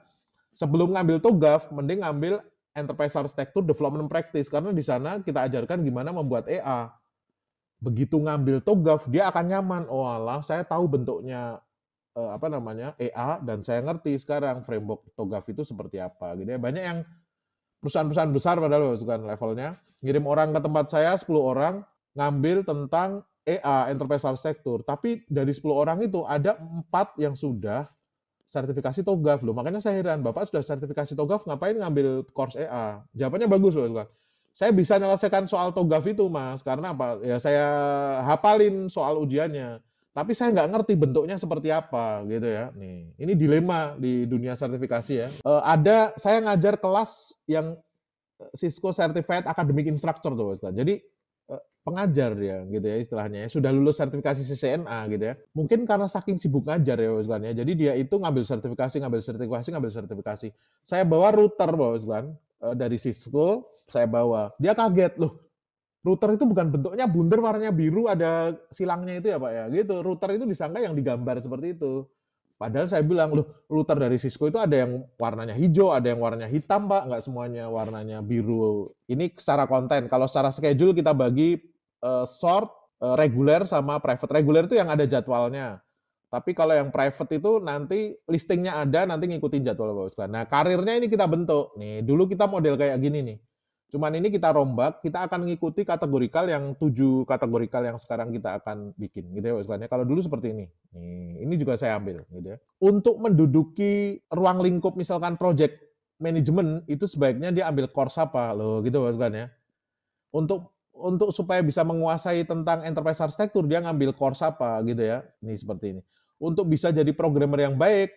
sebelum ngambil TOGAF mending ngambil enterprise architecture development practice karena di sana kita ajarkan gimana membuat EA. Begitu ngambil togaf dia akan nyaman. Oh alah, saya tahu bentuknya eh, apa namanya EA dan saya ngerti sekarang framework togaf itu seperti apa. Gitu ya. Banyak yang perusahaan-perusahaan besar padahal bukan levelnya ngirim orang ke tempat saya 10 orang ngambil tentang EA enterprise architecture tapi dari 10 orang itu ada empat yang sudah sertifikasi TOGAF loh. Makanya saya heran, Bapak sudah sertifikasi TOGAF, ngapain ngambil course EA? Jawabannya bagus loh, kan. Saya bisa menyelesaikan soal TOGAF itu, Mas, karena apa? Ya saya hafalin soal ujiannya. Tapi saya nggak ngerti bentuknya seperti apa, gitu ya. Nih, ini dilema di dunia sertifikasi ya. E, ada, saya ngajar kelas yang e, Cisco Certified Academic Instructor tuh, Jadi pengajar ya gitu ya istilahnya ya. sudah lulus sertifikasi CCNA gitu ya mungkin karena saking sibuk ngajar ya Bosgan ya. jadi dia itu ngambil sertifikasi ngambil sertifikasi ngambil sertifikasi saya bawa router Bosgan eh, dari Cisco saya bawa dia kaget loh router itu bukan bentuknya bundar warnanya biru ada silangnya itu ya Pak ya gitu router itu disangka yang digambar seperti itu Padahal saya bilang, loh, router dari Cisco itu ada yang warnanya hijau, ada yang warnanya hitam, Pak. Nggak semuanya warnanya biru. Ini secara konten. Kalau secara schedule kita bagi uh, eh, short, uh, eh, reguler, sama private. Reguler itu yang ada jadwalnya. Tapi kalau yang private itu nanti listingnya ada, nanti ngikutin jadwal Ustadz. Nah, karirnya ini kita bentuk. Nih, dulu kita model kayak gini nih. Cuman ini kita rombak, kita akan mengikuti kategorikal yang tujuh kategorikal yang sekarang kita akan bikin gitu ya istilahnya. Kalau dulu seperti ini. Nih, ini juga saya ambil gitu ya. Untuk menduduki ruang lingkup misalkan project management itu sebaiknya dia ambil course apa loh gitu Mas ya. Untuk untuk supaya bisa menguasai tentang enterprise architecture dia ngambil course apa gitu ya. Ini seperti ini. Untuk bisa jadi programmer yang baik,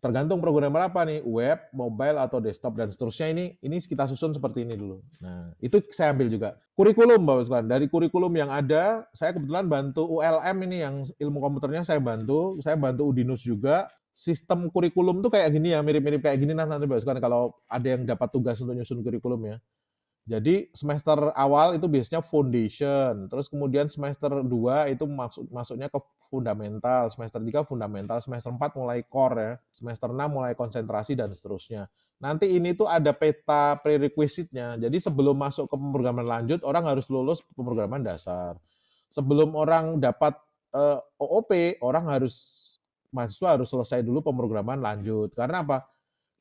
tergantung program berapa nih, web, mobile atau desktop dan seterusnya ini ini kita susun seperti ini dulu. Nah, itu saya ambil juga. Kurikulum Bapak sekalian, dari kurikulum yang ada, saya kebetulan bantu ULM ini yang ilmu komputernya saya bantu, saya bantu Udinus juga. Sistem kurikulum tuh kayak gini ya, mirip-mirip kayak gini nah nanti Bapak sekalian kalau ada yang dapat tugas untuk nyusun kurikulum ya. Jadi semester awal itu biasanya foundation, terus kemudian semester 2 itu masuk masuknya ke fundamental, semester 3 fundamental, semester 4 mulai core ya, semester 6 mulai konsentrasi dan seterusnya. Nanti ini tuh ada peta prerequisite-nya. Jadi sebelum masuk ke pemrograman lanjut, orang harus lulus pemrograman dasar. Sebelum orang dapat uh, eh, OOP, orang harus mahasiswa harus selesai dulu pemrograman lanjut. Karena apa?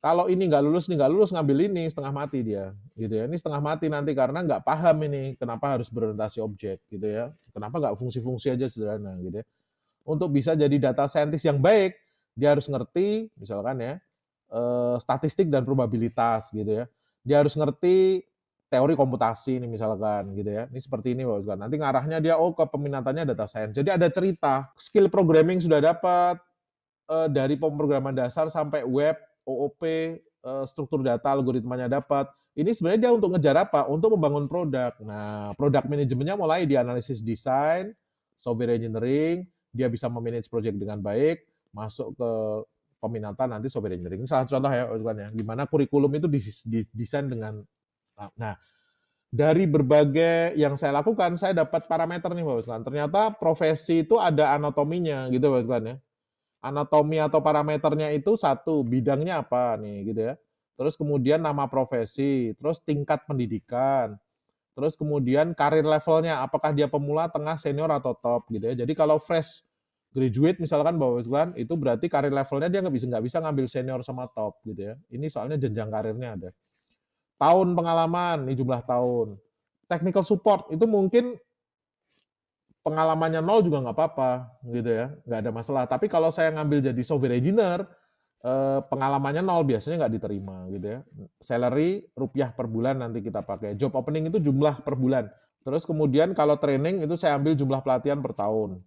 Kalau ini nggak lulus, ini nggak lulus ngambil ini setengah mati dia, gitu ya. Ini setengah mati nanti karena nggak paham ini kenapa harus berorientasi objek, gitu ya. Kenapa nggak fungsi-fungsi aja sederhana, gitu ya untuk bisa jadi data scientist yang baik, dia harus ngerti misalkan ya eh, statistik dan probabilitas gitu ya. Dia harus ngerti teori komputasi ini misalkan gitu ya. Ini seperti ini Pak Ustaz. Nanti ngarahnya dia oh ke peminatannya data science. Jadi ada cerita, skill programming sudah dapat eh, dari pemrograman dasar sampai web, OOP, eh, struktur data, algoritmanya dapat. Ini sebenarnya dia untuk ngejar apa? Untuk membangun produk. Nah, produk manajemennya mulai di analisis desain, software engineering, dia bisa memanage project dengan baik, masuk ke peminatan nanti software engineering. salah satu contoh ya, ya, gimana kurikulum itu didesain dengan nah, nah dari berbagai yang saya lakukan, saya dapat parameter nih, Pak Ruslan. Ternyata profesi itu ada anatominya, gitu, Pak Ruslan ya. Anatomi atau parameternya itu satu, bidangnya apa nih, gitu ya. Terus kemudian nama profesi, terus tingkat pendidikan, Terus kemudian karir levelnya, apakah dia pemula, tengah, senior, atau top gitu ya. Jadi kalau fresh graduate misalkan Bapak sekalian, itu berarti karir levelnya dia nggak bisa nggak bisa ngambil senior sama top gitu ya. Ini soalnya jenjang karirnya ada. Tahun pengalaman, ini jumlah tahun. Technical support itu mungkin pengalamannya nol juga nggak apa-apa gitu ya, nggak ada masalah. Tapi kalau saya ngambil jadi software engineer, Eh, pengalamannya nol biasanya nggak diterima gitu ya. Salary rupiah per bulan nanti kita pakai. Job opening itu jumlah per bulan. Terus kemudian kalau training itu saya ambil jumlah pelatihan per tahun.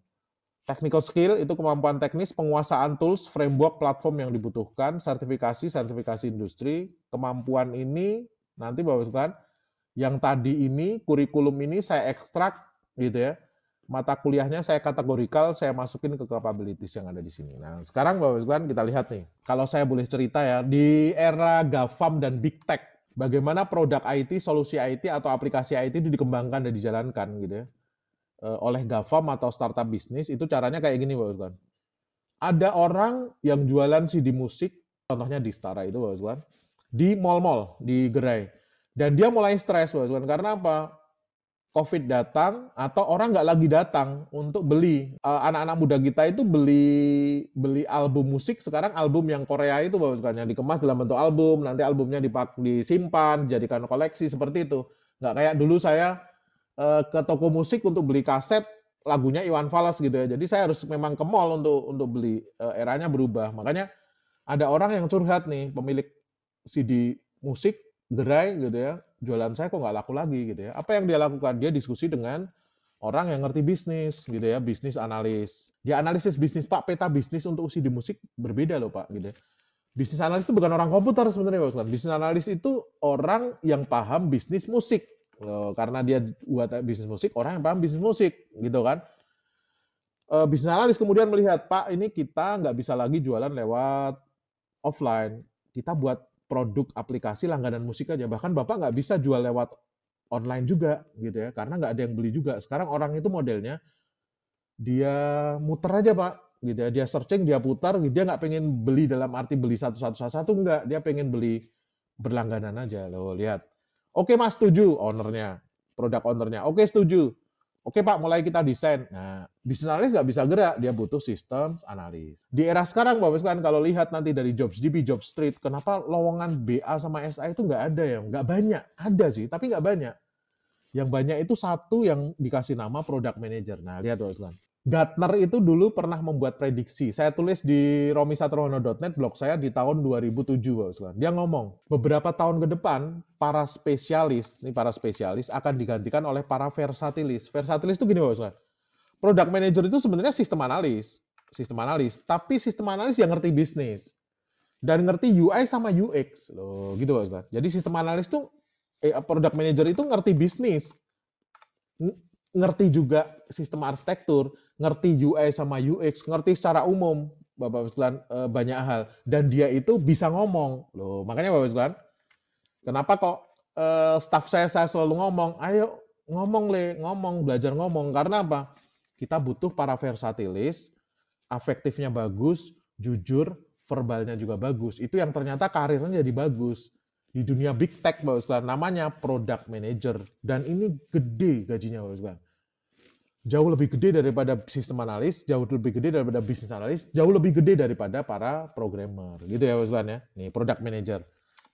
Technical skill itu kemampuan teknis, penguasaan tools, framework, platform yang dibutuhkan, sertifikasi, sertifikasi industri, kemampuan ini nanti Bapak sekalian yang tadi ini kurikulum ini saya ekstrak gitu ya mata kuliahnya saya kategorikal, saya masukin ke capabilities yang ada di sini. Nah, sekarang Bapak Ibu kita lihat nih. Kalau saya boleh cerita ya, di era GAFAM dan Big Tech, bagaimana produk IT, solusi IT atau aplikasi IT itu dikembangkan dan dijalankan gitu ya. Eh, oleh GAFAM atau startup bisnis itu caranya kayak gini Bapak Ibu Ada orang yang jualan CD musik, contohnya di Stara itu Bapak Ibu di mall-mall, di gerai. Dan dia mulai stres Bapak Ibu karena apa? COVID datang atau orang nggak lagi datang untuk beli. Eh, anak-anak muda kita itu beli beli album musik sekarang album yang Korea itu yang dikemas dalam bentuk album, nanti albumnya dipak disimpan, jadikan koleksi seperti itu. Nggak kayak dulu saya eh, ke toko musik untuk beli kaset lagunya Iwan Fals gitu ya. Jadi saya harus memang ke mall untuk untuk beli. Eh, eranya berubah. Makanya ada orang yang curhat nih pemilik CD musik gerai gitu ya jualan saya kok nggak laku lagi gitu ya. Apa yang dia lakukan? Dia diskusi dengan orang yang ngerti bisnis gitu ya, bisnis analis. Dia ya, analisis bisnis, Pak, peta bisnis untuk usi di musik berbeda loh, Pak, gitu ya. Bisnis analis itu bukan orang komputer sebenarnya, Pak. Bisnis analis itu orang yang paham bisnis musik. Loh, karena dia buat bisnis musik, orang yang paham bisnis musik, gitu kan eh, bisnis analis kemudian melihat, Pak, ini kita nggak bisa lagi jualan lewat offline. Kita buat produk aplikasi langganan musik aja. Bahkan Bapak nggak bisa jual lewat online juga gitu ya, karena nggak ada yang beli juga. Sekarang orang itu modelnya dia muter aja Pak, gitu ya. Dia searching, dia putar, gitu. dia nggak pengen beli dalam arti beli satu-satu satu nggak. Dia pengen beli berlangganan aja. lo lihat. Oke Mas, setuju ownernya, produk ownernya. Oke, setuju. Oke Pak, mulai kita desain. Nah, bisnis analis nggak bisa gerak, dia butuh sistem analis. Di era sekarang, bapak-bapak Sekalian, kalau lihat nanti dari Jobs DB, Job Street, kenapa lowongan BA sama SI itu nggak ada ya? Nggak banyak. Ada sih, tapi nggak banyak. Yang banyak itu satu yang dikasih nama product manager. Nah, lihat Bapak Sekalian. Gartner itu dulu pernah membuat prediksi. Saya tulis di romisatrohono.net blog saya di tahun 2007. Dia ngomong, beberapa tahun ke depan, para spesialis, ini para spesialis akan digantikan oleh para versatilis. Versatilis itu gini, Pak Product manager itu sebenarnya sistem analis. Sistem analis, tapi sistem analis yang ngerti bisnis. Dan ngerti UI sama UX. Loh, gitu, Pak Jadi sistem analis itu, eh, product manager itu ngerti bisnis. Ngerti juga sistem arsitektur, ngerti UI sama UX, ngerti secara umum Bapak sekalian e, banyak hal dan dia itu bisa ngomong. Loh, makanya Bapak sekalian kenapa kok e, staff saya saya selalu ngomong, ayo ngomong le, ngomong, belajar ngomong karena apa? Kita butuh para versatilis, afektifnya bagus, jujur, verbalnya juga bagus. Itu yang ternyata karirnya jadi bagus di dunia big tech Bapak sekalian namanya product manager dan ini gede gajinya Bapak sekalian jauh lebih gede daripada sistem analis, jauh lebih gede daripada bisnis analis, jauh lebih gede daripada para programmer. Gitu ya usulan ya. Nih, product manager.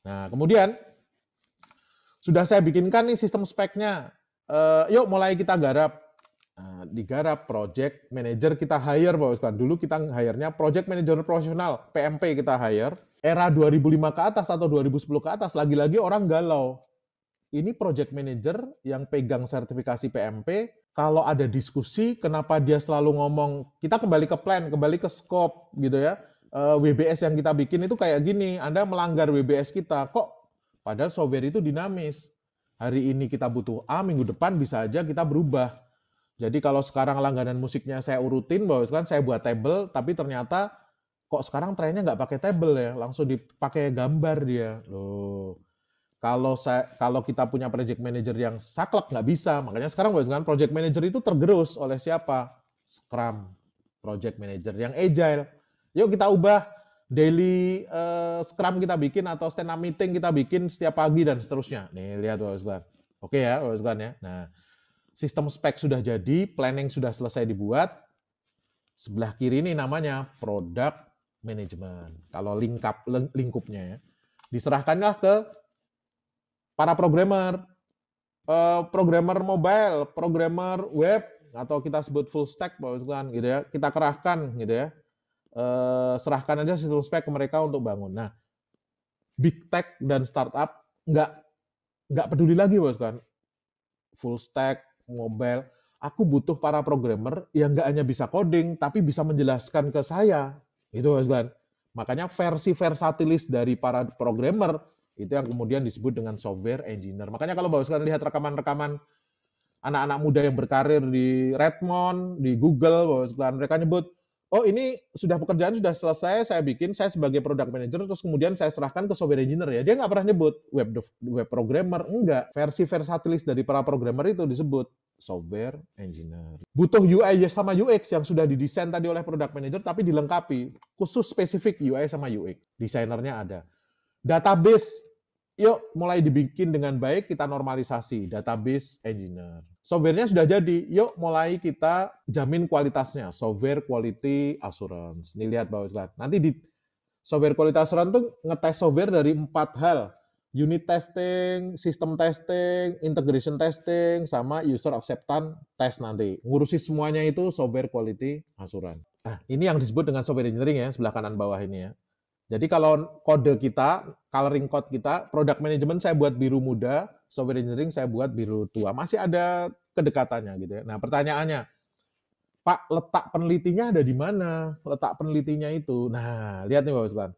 Nah, kemudian sudah saya bikinkan nih sistem speknya. Uh, yuk mulai kita garap. Nah, digarap project manager kita hire Pak Ustaz. Dulu kita hire-nya project manager profesional, PMP kita hire. Era 2005 ke atas atau 2010 ke atas lagi-lagi orang galau. Ini project manager yang pegang sertifikasi PMP kalau ada diskusi, kenapa dia selalu ngomong kita kembali ke plan, kembali ke scope gitu ya. Eh, WBS yang kita bikin itu kayak gini, Anda melanggar WBS kita. Kok padahal software itu dinamis. Hari ini kita butuh A, minggu depan bisa aja kita berubah. Jadi kalau sekarang langganan musiknya saya urutin bahwa kan saya buat table, tapi ternyata kok sekarang trennya nggak pakai table ya, langsung dipakai gambar dia. Loh, kalau saya kalau kita punya project manager yang saklek nggak bisa makanya sekarang kan project manager itu tergerus oleh siapa scrum project manager yang agile yuk kita ubah daily uh, scrum kita bikin atau stand up meeting kita bikin setiap pagi dan seterusnya nih lihat Wazgan oke ya Wazgan ya nah sistem spek sudah jadi planning sudah selesai dibuat sebelah kiri ini namanya product management kalau lingkup lingkupnya ya diserahkanlah ke para programmer, eh, programmer mobile, programmer web, atau kita sebut full stack, Pak gitu ya. Kita kerahkan, gitu ya. Eh, serahkan aja sistem spek ke mereka untuk bangun. Nah, big tech dan startup nggak nggak peduli lagi, Pak Full stack, mobile. Aku butuh para programmer yang nggak hanya bisa coding, tapi bisa menjelaskan ke saya, gitu, Pak Makanya versi versatilis dari para programmer itu yang kemudian disebut dengan software engineer. Makanya kalau Bapak sekalian lihat rekaman-rekaman anak-anak muda yang berkarir di Redmond, di Google, Bapak sekalian mereka nyebut, oh ini sudah pekerjaan sudah selesai, saya bikin, saya sebagai product manager, terus kemudian saya serahkan ke software engineer ya. Dia nggak pernah nyebut web, web programmer, enggak. Versi versatilis dari para programmer itu disebut software engineer. Butuh UI ya sama UX yang sudah didesain tadi oleh product manager tapi dilengkapi khusus spesifik UI sama UX. Desainernya ada. Database Yuk mulai dibikin dengan baik kita normalisasi database engineer. Softwarenya sudah jadi, yuk mulai kita jamin kualitasnya, software quality assurance. Nih lihat bawah slide. Nanti di software quality assurance tuh ngetes software dari empat hal. Unit testing, sistem testing, integration testing, sama user acceptance test nanti. Ngurusi semuanya itu software quality assurance. Nah, ini yang disebut dengan software engineering ya, sebelah kanan bawah ini ya. Jadi kalau kode kita, coloring code kita, product management saya buat biru muda, software engineering saya buat biru tua. Masih ada kedekatannya gitu ya. Nah pertanyaannya, Pak letak penelitinya ada di mana? Letak penelitinya itu. Nah lihat nih Bapak Sultan.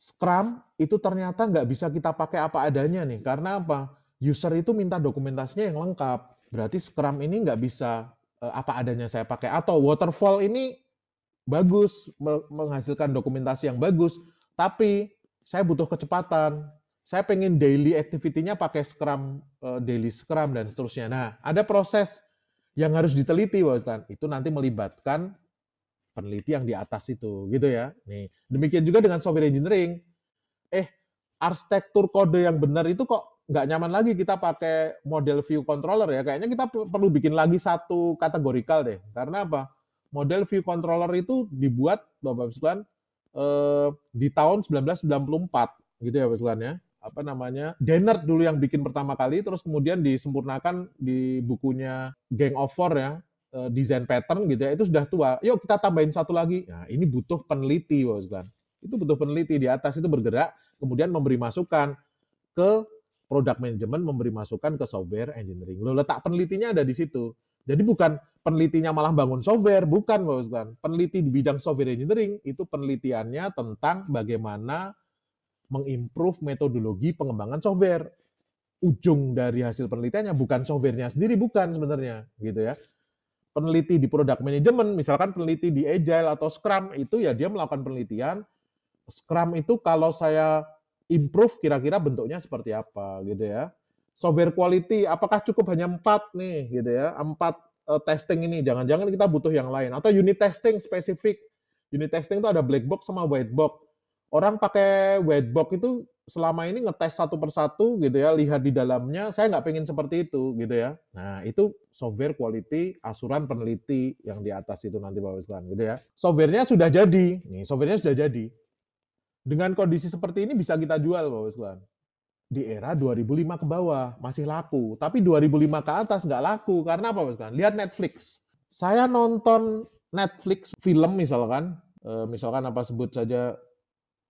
Scrum itu ternyata nggak bisa kita pakai apa adanya nih. Karena apa? User itu minta dokumentasinya yang lengkap. Berarti Scrum ini nggak bisa eh, apa adanya saya pakai. Atau waterfall ini bagus, menghasilkan dokumentasi yang bagus, tapi saya butuh kecepatan. Saya pengen daily activity-nya pakai Scrum, eh, daily Scrum, dan seterusnya. Nah, ada proses yang harus diteliti, Pak Ustaz. Itu nanti melibatkan peneliti yang di atas itu, gitu ya. Nih, demikian juga dengan software engineering. Eh, arsitektur kode yang benar itu kok nggak nyaman lagi kita pakai model view controller ya. Kayaknya kita perlu bikin lagi satu kategorikal deh. Karena apa? model view controller itu dibuat Bapak Sekalian eh, di tahun 1994 gitu ya Bapak Sekalian ya. Apa namanya? Dennard dulu yang bikin pertama kali terus kemudian disempurnakan di bukunya Gang of Four ya eh, desain pattern gitu ya itu sudah tua. Yuk kita tambahin satu lagi. Nah, ini butuh peneliti Bapak Sekalian. Itu butuh peneliti di atas itu bergerak kemudian memberi masukan ke product management memberi masukan ke software engineering. Lo letak penelitinya ada di situ. Jadi bukan penelitinya malah bangun software, bukan, bukan. Peneliti di bidang software engineering itu penelitiannya tentang bagaimana mengimprove metodologi pengembangan software. Ujung dari hasil penelitiannya bukan softwarenya sendiri, bukan sebenarnya, gitu ya. Peneliti di product management, misalkan peneliti di agile atau scrum itu ya dia melakukan penelitian. Scrum itu kalau saya improve kira-kira bentuknya seperti apa, gitu ya software quality apakah cukup hanya empat nih gitu ya empat uh, testing ini jangan-jangan kita butuh yang lain atau unit testing spesifik unit testing itu ada black box sama white box orang pakai white box itu selama ini ngetes satu persatu gitu ya lihat di dalamnya saya nggak pengen seperti itu gitu ya nah itu software quality asuran peneliti yang di atas itu nanti bapak gitu ya softwarenya sudah jadi nih softwarenya sudah jadi dengan kondisi seperti ini bisa kita jual bapak di era 2005 ke bawah masih laku, tapi 2005 ke atas nggak laku karena apa misalkan? Lihat Netflix. Saya nonton Netflix film misalkan, eh, misalkan apa sebut saja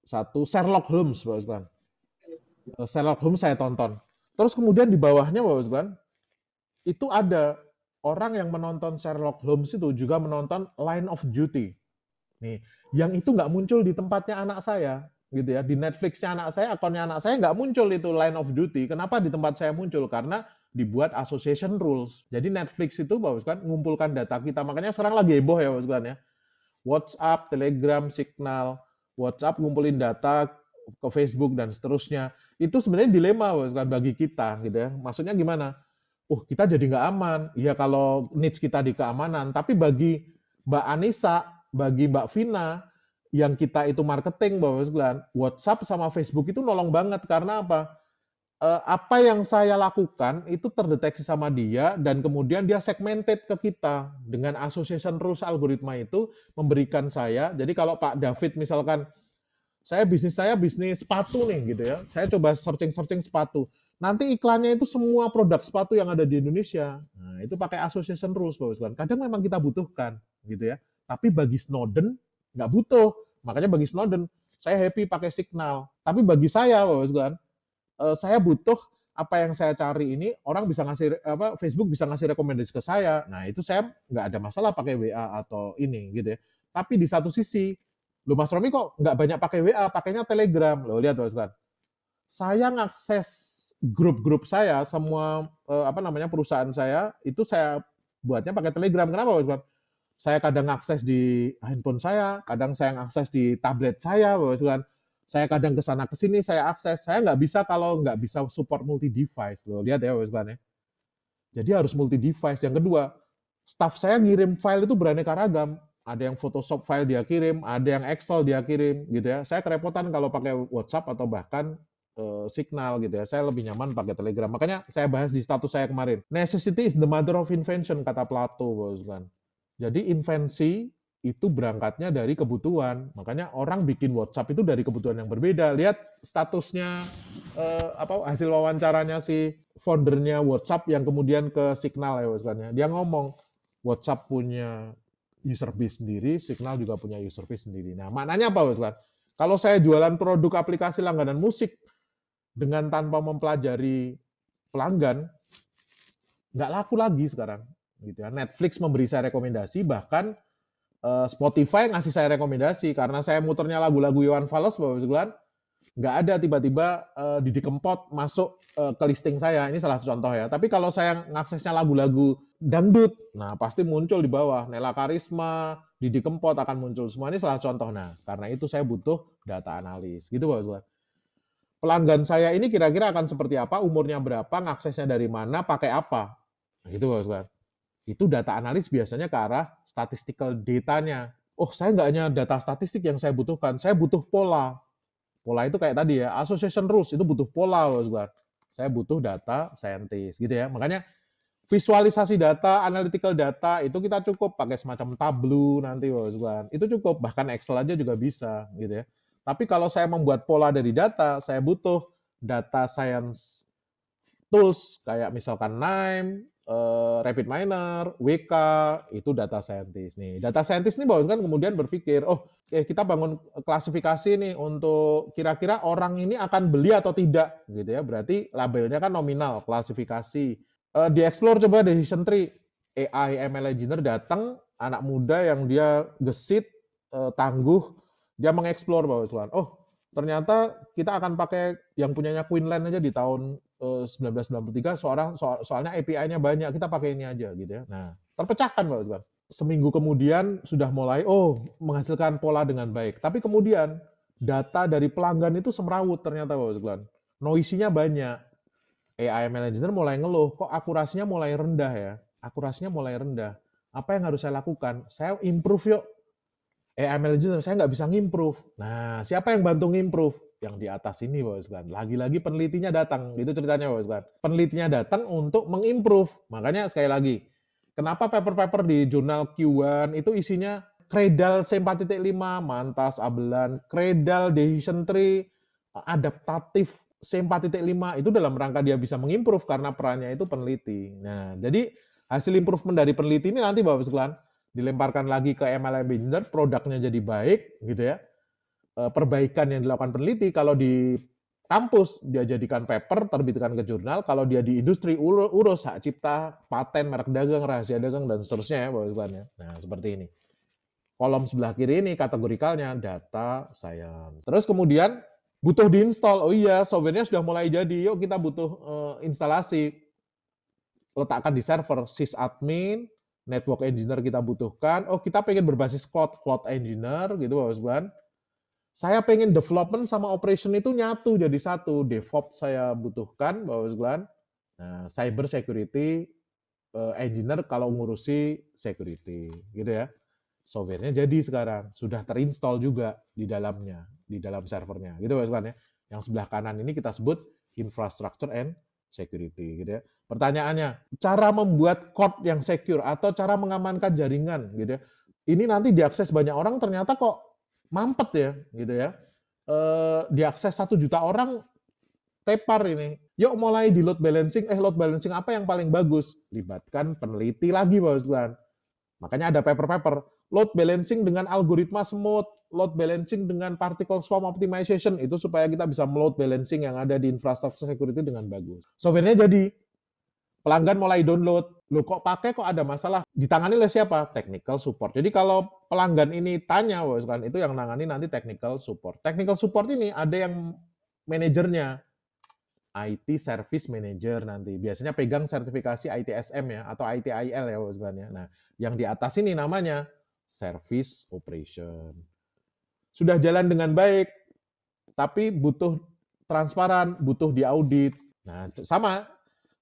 satu Sherlock Holmes, Pak kan? eh, Sherlock Holmes saya tonton. Terus kemudian di bawahnya, Pak Kan itu ada orang yang menonton Sherlock Holmes itu juga menonton Line of Duty. Nih, yang itu nggak muncul di tempatnya anak saya gitu ya. Di Netflixnya anak saya, akunnya anak saya nggak muncul itu line of duty. Kenapa di tempat saya muncul? Karena dibuat association rules. Jadi Netflix itu bagus kan mengumpulkan data kita. Makanya serang lagi heboh ya bagus ya. WhatsApp, Telegram, Signal, WhatsApp ngumpulin data ke Facebook dan seterusnya. Itu sebenarnya dilema bagus kan bagi kita gitu ya. Maksudnya gimana? Oh, kita jadi nggak aman. Ya kalau niche kita di keamanan, tapi bagi Mbak Anissa, bagi Mbak Vina, yang kita itu marketing Bapak sekalian, WhatsApp sama Facebook itu nolong banget karena apa? Eh, apa yang saya lakukan itu terdeteksi sama dia dan kemudian dia segmented ke kita dengan association rules algoritma itu memberikan saya. Jadi kalau Pak David misalkan saya bisnis saya bisnis sepatu nih gitu ya. Saya coba searching-searching sepatu. Nanti iklannya itu semua produk sepatu yang ada di Indonesia. Nah, itu pakai association rules Bapak Kadang memang kita butuhkan gitu ya. Tapi bagi Snowden nggak butuh. Makanya bagi Snowden, saya happy pakai Signal. Tapi bagi saya, Bapak Tuhan, eh, saya butuh apa yang saya cari ini orang bisa ngasih apa Facebook bisa ngasih rekomendasi ke saya. Nah, itu saya nggak ada masalah pakai WA atau ini gitu ya. Tapi di satu sisi, lu Mas Romi kok nggak banyak pakai WA, pakainya Telegram. Lo lihat Mas kan. Saya ngakses grup-grup saya semua eh, apa namanya perusahaan saya itu saya buatnya pakai Telegram. Kenapa Mas Kan? saya kadang akses di handphone saya, kadang saya akses di tablet saya, Bapak Saya kadang ke sana ke sini saya akses. Saya nggak bisa kalau nggak bisa support multi device loh. Lihat ya Bapak ya. Jadi harus multi device. Yang kedua, staff saya ngirim file itu beraneka ragam. Ada yang Photoshop file dia kirim, ada yang Excel dia kirim gitu ya. Saya kerepotan kalau pakai WhatsApp atau bahkan eh, Signal gitu ya. Saya lebih nyaman pakai Telegram. Makanya saya bahas di status saya kemarin. Necessity is the mother of invention kata Plato, Bosman. Jadi invensi itu berangkatnya dari kebutuhan. Makanya orang bikin WhatsApp itu dari kebutuhan yang berbeda. Lihat statusnya eh, apa hasil wawancaranya si foundernya WhatsApp yang kemudian ke Signal ya misalnya. Dia ngomong WhatsApp punya user base sendiri, Signal juga punya user base sendiri. Nah, maknanya apa Ustaz? Kalau saya jualan produk aplikasi langganan musik dengan tanpa mempelajari pelanggan, nggak laku lagi sekarang gitu ya. Netflix memberi saya rekomendasi bahkan uh, Spotify ngasih saya rekomendasi karena saya muternya lagu-lagu Iwan Fals Bapak sekalian nggak ada tiba-tiba uh, Didi Kempot masuk uh, ke listing saya. Ini salah satu contoh ya. Tapi kalau saya ngaksesnya lagu-lagu dangdut, nah pasti muncul di bawah. Nela Karisma, Didi Kempot akan muncul semua. Ini salah contoh. Nah, karena itu saya butuh data analis. Gitu Bapak sekalian Pelanggan saya ini kira-kira akan seperti apa, umurnya berapa, ngaksesnya dari mana, pakai apa. Nah, gitu Bapak sekalian itu data analis biasanya ke arah statistical datanya. Oh, saya nggak hanya data statistik yang saya butuhkan, saya butuh pola. Pola itu kayak tadi ya, association rules itu butuh pola, Mas Bar. Saya butuh data scientist gitu ya. Makanya visualisasi data, analytical data itu kita cukup pakai semacam tablu nanti, Mas Bar. Itu cukup, bahkan Excel aja juga bisa gitu ya. Tapi kalau saya membuat pola dari data, saya butuh data science tools kayak misalkan NIME, uh, Rapid Miner, WK, itu data scientist nih. Data scientist nih bahwa kan kemudian berpikir, oh eh, kita bangun eh, klasifikasi nih untuk kira-kira orang ini akan beli atau tidak gitu ya. Berarti labelnya kan nominal, klasifikasi. Uh, eh, di explore coba decision tree, AI ML engineer datang, anak muda yang dia gesit, uh, tangguh, dia mengeksplor bahwa oh ternyata kita akan pakai yang punyanya Queenland aja di tahun 1993 eh, seorang so, soalnya API-nya banyak kita pakai ini aja gitu ya. Nah terpecahkan pak Bang. Seminggu kemudian sudah mulai oh menghasilkan pola dengan baik. Tapi kemudian data dari pelanggan itu semrawut ternyata pak Bang. Noisinya banyak. AI manager mulai ngeluh kok akurasinya mulai rendah ya. Akurasinya mulai rendah. Apa yang harus saya lakukan? Saya improve yuk. AI manager saya nggak bisa ngimprove. Nah siapa yang bantu ngimprove? yang di atas ini Bapak Sekalian. Lagi-lagi penelitinya datang, itu ceritanya Bapak Sekalian. Penelitinya datang untuk mengimprove. Makanya sekali lagi, kenapa paper-paper di jurnal Q1 itu isinya kredal C 4.5, mantas abelan, kredal decision tree, adaptatif C 4.5 itu dalam rangka dia bisa mengimprove karena perannya itu peneliti. Nah, jadi hasil improvement dari peneliti ini nanti Bapak sekalian dilemparkan lagi ke MLM binder produknya jadi baik gitu ya. Eh, perbaikan yang dilakukan peneliti kalau di kampus dia jadikan paper terbitkan ke jurnal kalau dia di industri urus hak cipta paten merek dagang rahasia dagang dan seterusnya ya Bapak sekalian ya. nah seperti ini kolom sebelah kiri ini kategorikalnya data science terus kemudian butuh diinstal oh iya softwarenya sudah mulai jadi yuk kita butuh uh, instalasi letakkan di server sysadmin network engineer kita butuhkan oh kita pengen berbasis cloud cloud engineer gitu Bapak sekalian saya pengen development sama operation itu nyatu jadi satu. DevOps saya butuhkan, Bapak Sekalian. Nah, cyber security eh, engineer kalau ngurusi security, gitu ya. Softwarenya jadi sekarang sudah terinstall juga di dalamnya, di dalam servernya, gitu Bapak Sekalian ya. Yang sebelah kanan ini kita sebut infrastructure and security, gitu ya. Pertanyaannya, cara membuat code yang secure atau cara mengamankan jaringan, gitu ya. Ini nanti diakses banyak orang, ternyata kok mampet ya gitu ya eh, diakses satu juta orang tepar ini yuk mulai di load balancing eh load balancing apa yang paling bagus libatkan peneliti lagi bos makanya ada paper-paper load balancing dengan algoritma smooth, load balancing dengan particle swarm optimization itu supaya kita bisa load balancing yang ada di infrastructure security dengan bagus softwarenya jadi pelanggan mulai download Loh kok pakai kok ada masalah? Ditangani oleh siapa? Technical support. Jadi kalau pelanggan ini tanya, kan itu yang nangani nanti technical support. Technical support ini ada yang manajernya. IT Service Manager nanti. Biasanya pegang sertifikasi ITSM ya atau ITIL ya istilahnya. Nah, yang di atas ini namanya Service Operation. Sudah jalan dengan baik, tapi butuh transparan, butuh diaudit. Nah, sama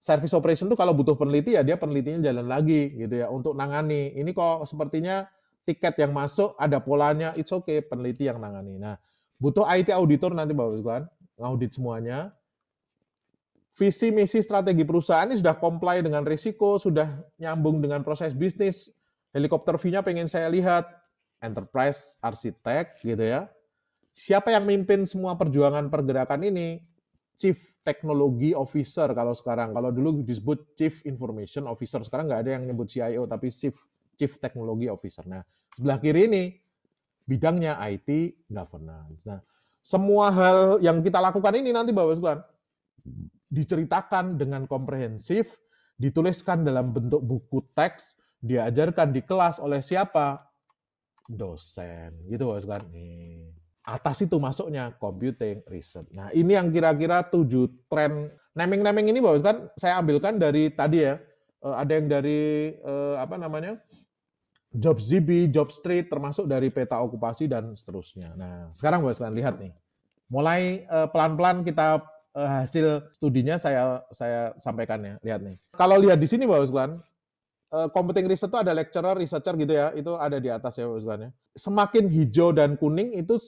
service operation tuh kalau butuh peneliti ya dia penelitinya jalan lagi gitu ya untuk nangani. Ini kok sepertinya tiket yang masuk ada polanya, it's okay peneliti yang nangani. Nah, butuh IT auditor nanti Bapak Ibu ngaudit semuanya. Visi misi strategi perusahaan ini sudah comply dengan risiko, sudah nyambung dengan proses bisnis. Helikopter V nya pengen saya lihat enterprise arsitek gitu ya. Siapa yang mimpin semua perjuangan pergerakan ini? Chief Technology Officer kalau sekarang. Kalau dulu disebut Chief Information Officer, sekarang nggak ada yang nyebut CIO, tapi Chief Chief Technology Officer. Nah, sebelah kiri ini bidangnya IT governance. Nah, semua hal yang kita lakukan ini nanti Bapak sekalian diceritakan dengan komprehensif, dituliskan dalam bentuk buku teks, diajarkan di kelas oleh siapa? Dosen. Gitu Bapak sekalian. Nih atas itu masuknya computing research. Nah, ini yang kira-kira tujuh tren naming-naming ini bahwa kan saya ambilkan dari tadi ya. Eh, ada yang dari eh, apa namanya? jobs job street, termasuk dari peta okupasi dan seterusnya. Nah, sekarang Pak kan lihat nih. Mulai eh, pelan-pelan kita hasil studinya saya saya sampaikan ya. Lihat nih. Kalau lihat di sini Pak kan computing research itu ada lecturer, researcher gitu ya. Itu ada di atas ya Pak ya. Semakin hijau dan kuning itu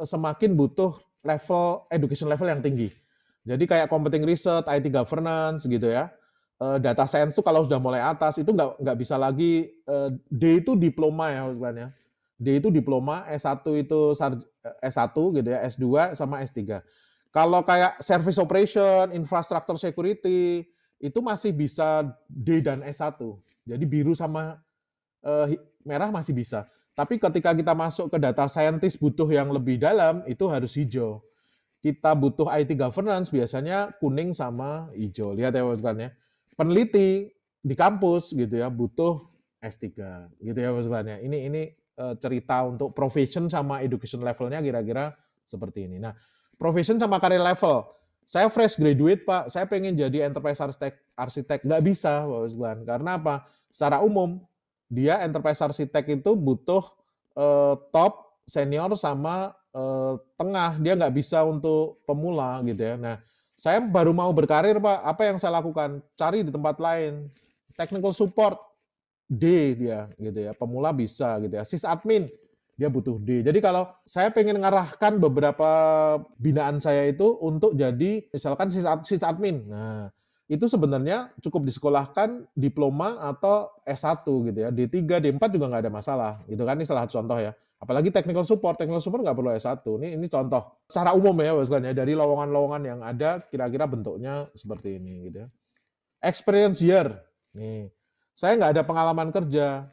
Eh, semakin butuh level education level yang tinggi. Jadi kayak computing research, IT governance gitu ya. Eh, data science tuh kalau sudah mulai atas itu nggak nggak bisa lagi eh, D itu diploma ya maksudnya. D itu diploma, S1 itu S1 gitu ya, S2 sama S3. Kalau kayak service operation, infrastructure security itu masih bisa D dan S1. Jadi biru sama merah masih bisa. Tapi ketika kita masuk ke data scientist butuh yang lebih dalam, itu harus hijau. Kita butuh IT governance biasanya kuning sama hijau. Lihat ya ya. Peneliti di kampus gitu ya butuh S3 gitu ya ya. Ini ini e, cerita untuk profession sama education levelnya kira-kira seperti ini. Nah, profession sama career level. Saya fresh graduate, Pak. Saya pengen jadi enterprise arsitek, arsitek. Nggak bisa, Pak Karena apa? Secara umum, dia enterprise architect itu butuh uh, top senior sama uh, tengah dia nggak bisa untuk pemula gitu ya nah saya baru mau berkarir pak apa yang saya lakukan cari di tempat lain technical support D dia gitu ya pemula bisa gitu ya sis admin dia butuh D. Jadi kalau saya pengen ngarahkan beberapa binaan saya itu untuk jadi misalkan sis admin. Nah, itu sebenarnya cukup disekolahkan diploma atau S1 gitu ya. D3, D4 juga nggak ada masalah. Itu kan, ini salah satu contoh ya. Apalagi technical support, technical support nggak perlu S1. Ini, ini contoh secara umum ya, ya dari lowongan-lowongan yang ada kira-kira bentuknya seperti ini gitu ya. Experience year. Nih, saya nggak ada pengalaman kerja,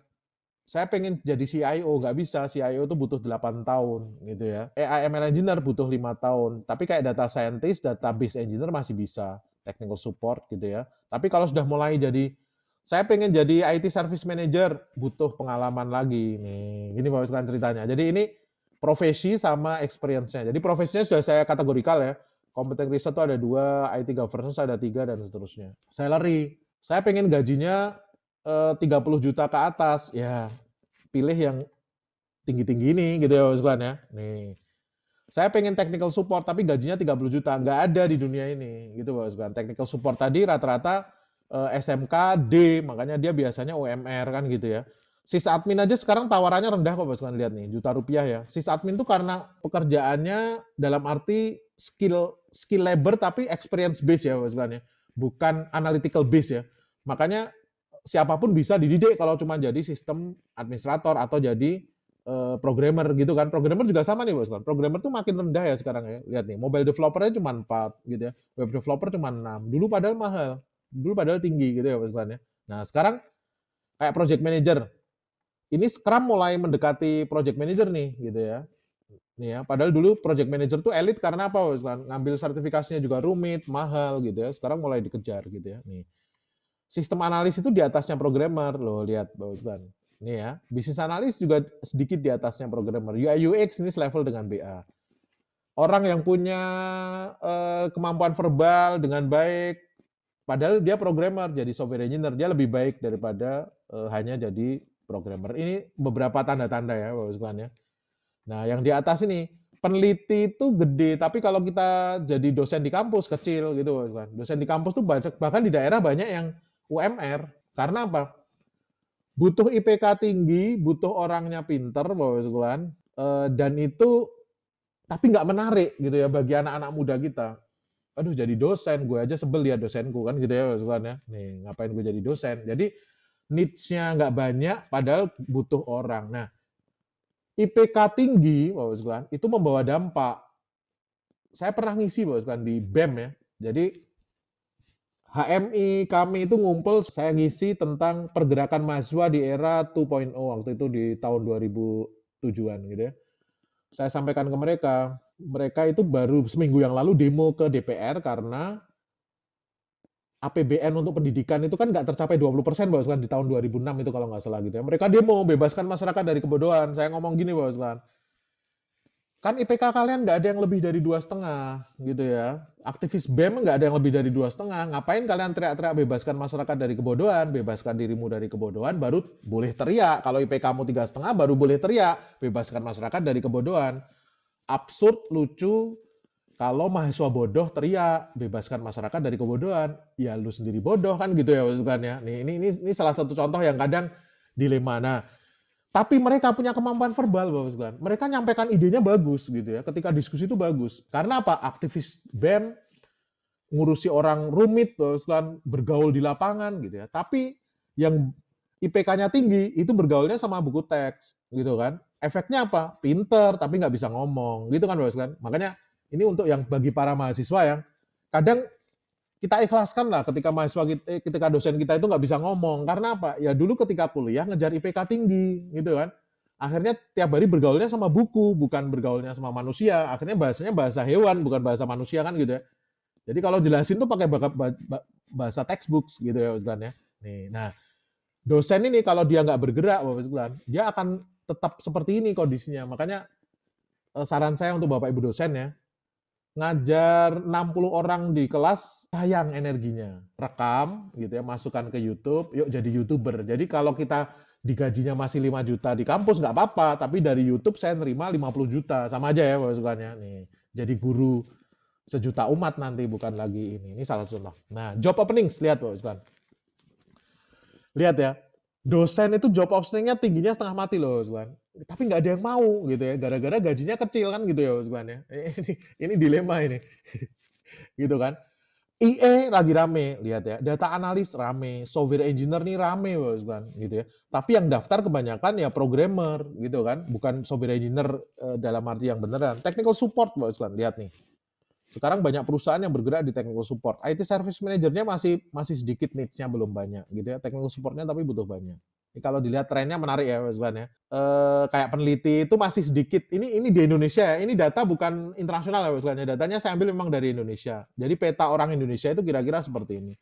saya pengen jadi CIO, nggak bisa. CIO itu butuh 8 tahun gitu ya. AI ML engineer butuh lima tahun. Tapi kayak data scientist, database engineer masih bisa technical support gitu ya. Tapi kalau sudah mulai jadi saya pengen jadi IT service manager, butuh pengalaman lagi nih. Ini Pak Wiskan ceritanya. Jadi ini profesi sama experience-nya. Jadi profesinya sudah saya kategorikal ya. Kompeten riset itu ada dua, IT governance ada tiga, dan seterusnya. Salary, saya pengen gajinya eh, 30 juta ke atas. Ya, pilih yang tinggi-tinggi ini gitu ya Pak kan ya. Nih saya pengen technical support tapi gajinya 30 juta nggak ada di dunia ini gitu bos kan technical support tadi rata-rata eh, SMK D makanya dia biasanya UMR kan gitu ya sis admin aja sekarang tawarannya rendah kok bos kan lihat nih juta rupiah ya sis admin tuh karena pekerjaannya dalam arti skill skill labor tapi experience base ya bos kan ya bukan analytical base ya makanya siapapun bisa dididik kalau cuma jadi sistem administrator atau jadi Eh, programmer gitu kan. Programmer juga sama nih bos Programmer tuh makin rendah ya sekarang ya. Lihat nih, mobile developernya cuma 4 gitu ya. Web developer cuma 6. Dulu padahal mahal. Dulu padahal tinggi gitu ya bos ya. Nah sekarang kayak project manager. Ini Scrum mulai mendekati project manager nih gitu ya. Nih ya, padahal dulu project manager tuh elit karena apa? Bos Ngambil sertifikasinya juga rumit, mahal gitu ya. Sekarang mulai dikejar gitu ya. Nih sistem analis itu di atasnya programmer loh lihat bos ini ya, bisnis analis juga sedikit di atasnya programmer. UI UX ini selevel dengan BA. Orang yang punya uh, kemampuan verbal dengan baik, padahal dia programmer, jadi software engineer, dia lebih baik daripada uh, hanya jadi programmer. Ini beberapa tanda-tanda ya, Bapak sekalian ya. Nah, yang di atas ini peneliti itu gede, tapi kalau kita jadi dosen di kampus kecil gitu, Bapak sekalian. Dosen di kampus tuh banyak, bahkan di daerah banyak yang UMR. Karena apa? butuh IPK tinggi, butuh orangnya pinter, Bapak sekalian, eh, dan itu tapi nggak menarik gitu ya bagi anak-anak muda kita. Aduh jadi dosen, gue aja sebel ya dosenku kan gitu ya Bapak ibu ya. Nih ngapain gue jadi dosen? Jadi needs-nya nggak banyak, padahal butuh orang. Nah, IPK tinggi, Bapak sekalian itu membawa dampak. Saya pernah ngisi Bapak sekalian di BEM ya. Jadi HMI kami itu ngumpul saya ngisi tentang pergerakan mahasiswa di era 2.0 waktu itu di tahun 2007-an gitu ya. Saya sampaikan ke mereka, mereka itu baru seminggu yang lalu demo ke DPR karena APBN untuk pendidikan itu kan nggak tercapai 20 persen kan di tahun 2006 itu kalau nggak salah gitu ya. Mereka demo bebaskan masyarakat dari kebodohan. Saya ngomong gini Bawaslan, kan IPK kalian nggak ada yang lebih dari dua setengah gitu ya aktivis BEM nggak ada yang lebih dari dua setengah ngapain kalian teriak-teriak bebaskan masyarakat dari kebodohan bebaskan dirimu dari kebodohan baru boleh teriak kalau IPK kamu tiga setengah baru boleh teriak bebaskan masyarakat dari kebodohan absurd lucu kalau mahasiswa bodoh teriak bebaskan masyarakat dari kebodohan ya lu sendiri bodoh kan gitu ya maksudnya kan nih ini ini, ini salah satu contoh yang kadang dilema nah tapi mereka punya kemampuan verbal Bapak sekalian. Mereka nyampaikan idenya bagus gitu ya. Ketika diskusi itu bagus. Karena apa? Aktivis BEM ngurusi orang rumit Bapak sekalian, bergaul di lapangan gitu ya. Tapi yang IPK-nya tinggi itu bergaulnya sama buku teks gitu kan. Efeknya apa? Pinter tapi nggak bisa ngomong gitu kan Bapak sekalian. Makanya ini untuk yang bagi para mahasiswa yang kadang kita ikhlaskan lah ketika mahasiswa kita, eh, ketika dosen kita itu nggak bisa ngomong karena apa ya dulu ketika kuliah ngejar IPK tinggi gitu kan akhirnya tiap hari bergaulnya sama buku bukan bergaulnya sama manusia akhirnya bahasanya bahasa hewan bukan bahasa manusia kan gitu ya jadi kalau jelasin tuh pakai bahasa textbooks gitu ya Ustaz ya nih nah dosen ini kalau dia nggak bergerak Bapak sekalian dia akan tetap seperti ini kondisinya makanya eh, saran saya untuk Bapak Ibu dosen ya ngajar 60 orang di kelas sayang energinya. Rekam gitu ya, masukkan ke YouTube, yuk jadi YouTuber. Jadi kalau kita digajinya masih 5 juta di kampus nggak apa-apa, tapi dari YouTube saya nerima 50 juta. Sama aja ya masukannya nih. Jadi guru sejuta umat nanti bukan lagi ini. Ini salah satu contoh. Nah, job openings lihat bapak Ustaz. Lihat ya. Dosen itu job openingnya tingginya setengah mati loh Ustaz tapi nggak ada yang mau gitu ya gara-gara gajinya kecil kan gitu ya sebenarnya ya ini, ini dilema ini gitu kan IE lagi rame lihat ya data analis rame software engineer nih rame bos kan gitu ya tapi yang daftar kebanyakan ya programmer gitu kan bukan software engineer eh, dalam arti yang beneran technical support bos kan lihat nih sekarang banyak perusahaan yang bergerak di technical support IT service manajernya masih masih sedikit niche-nya belum banyak gitu ya technical supportnya tapi butuh banyak kalau dilihat trennya menarik ya Mas Ban ya. E, kayak peneliti itu masih sedikit. Ini ini di Indonesia ya. Ini data bukan internasional ya Mas Ban ya. Datanya saya ambil memang dari Indonesia. Jadi peta orang Indonesia itu kira-kira seperti ini.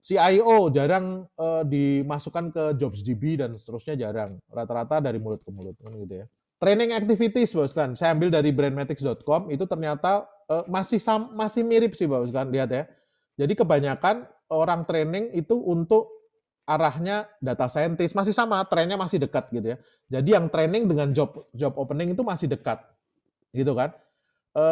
CIO jarang e, dimasukkan ke JobsDB dan seterusnya jarang. Rata-rata dari mulut ke mulut kan gitu ya. Training activities Bos Ban. Saya ambil dari brandmatics.com itu ternyata e, masih sam, masih mirip sih Bos Ban lihat ya. Jadi kebanyakan orang training itu untuk arahnya data scientist masih sama trennya masih dekat gitu ya jadi yang training dengan job job opening itu masih dekat gitu kan e,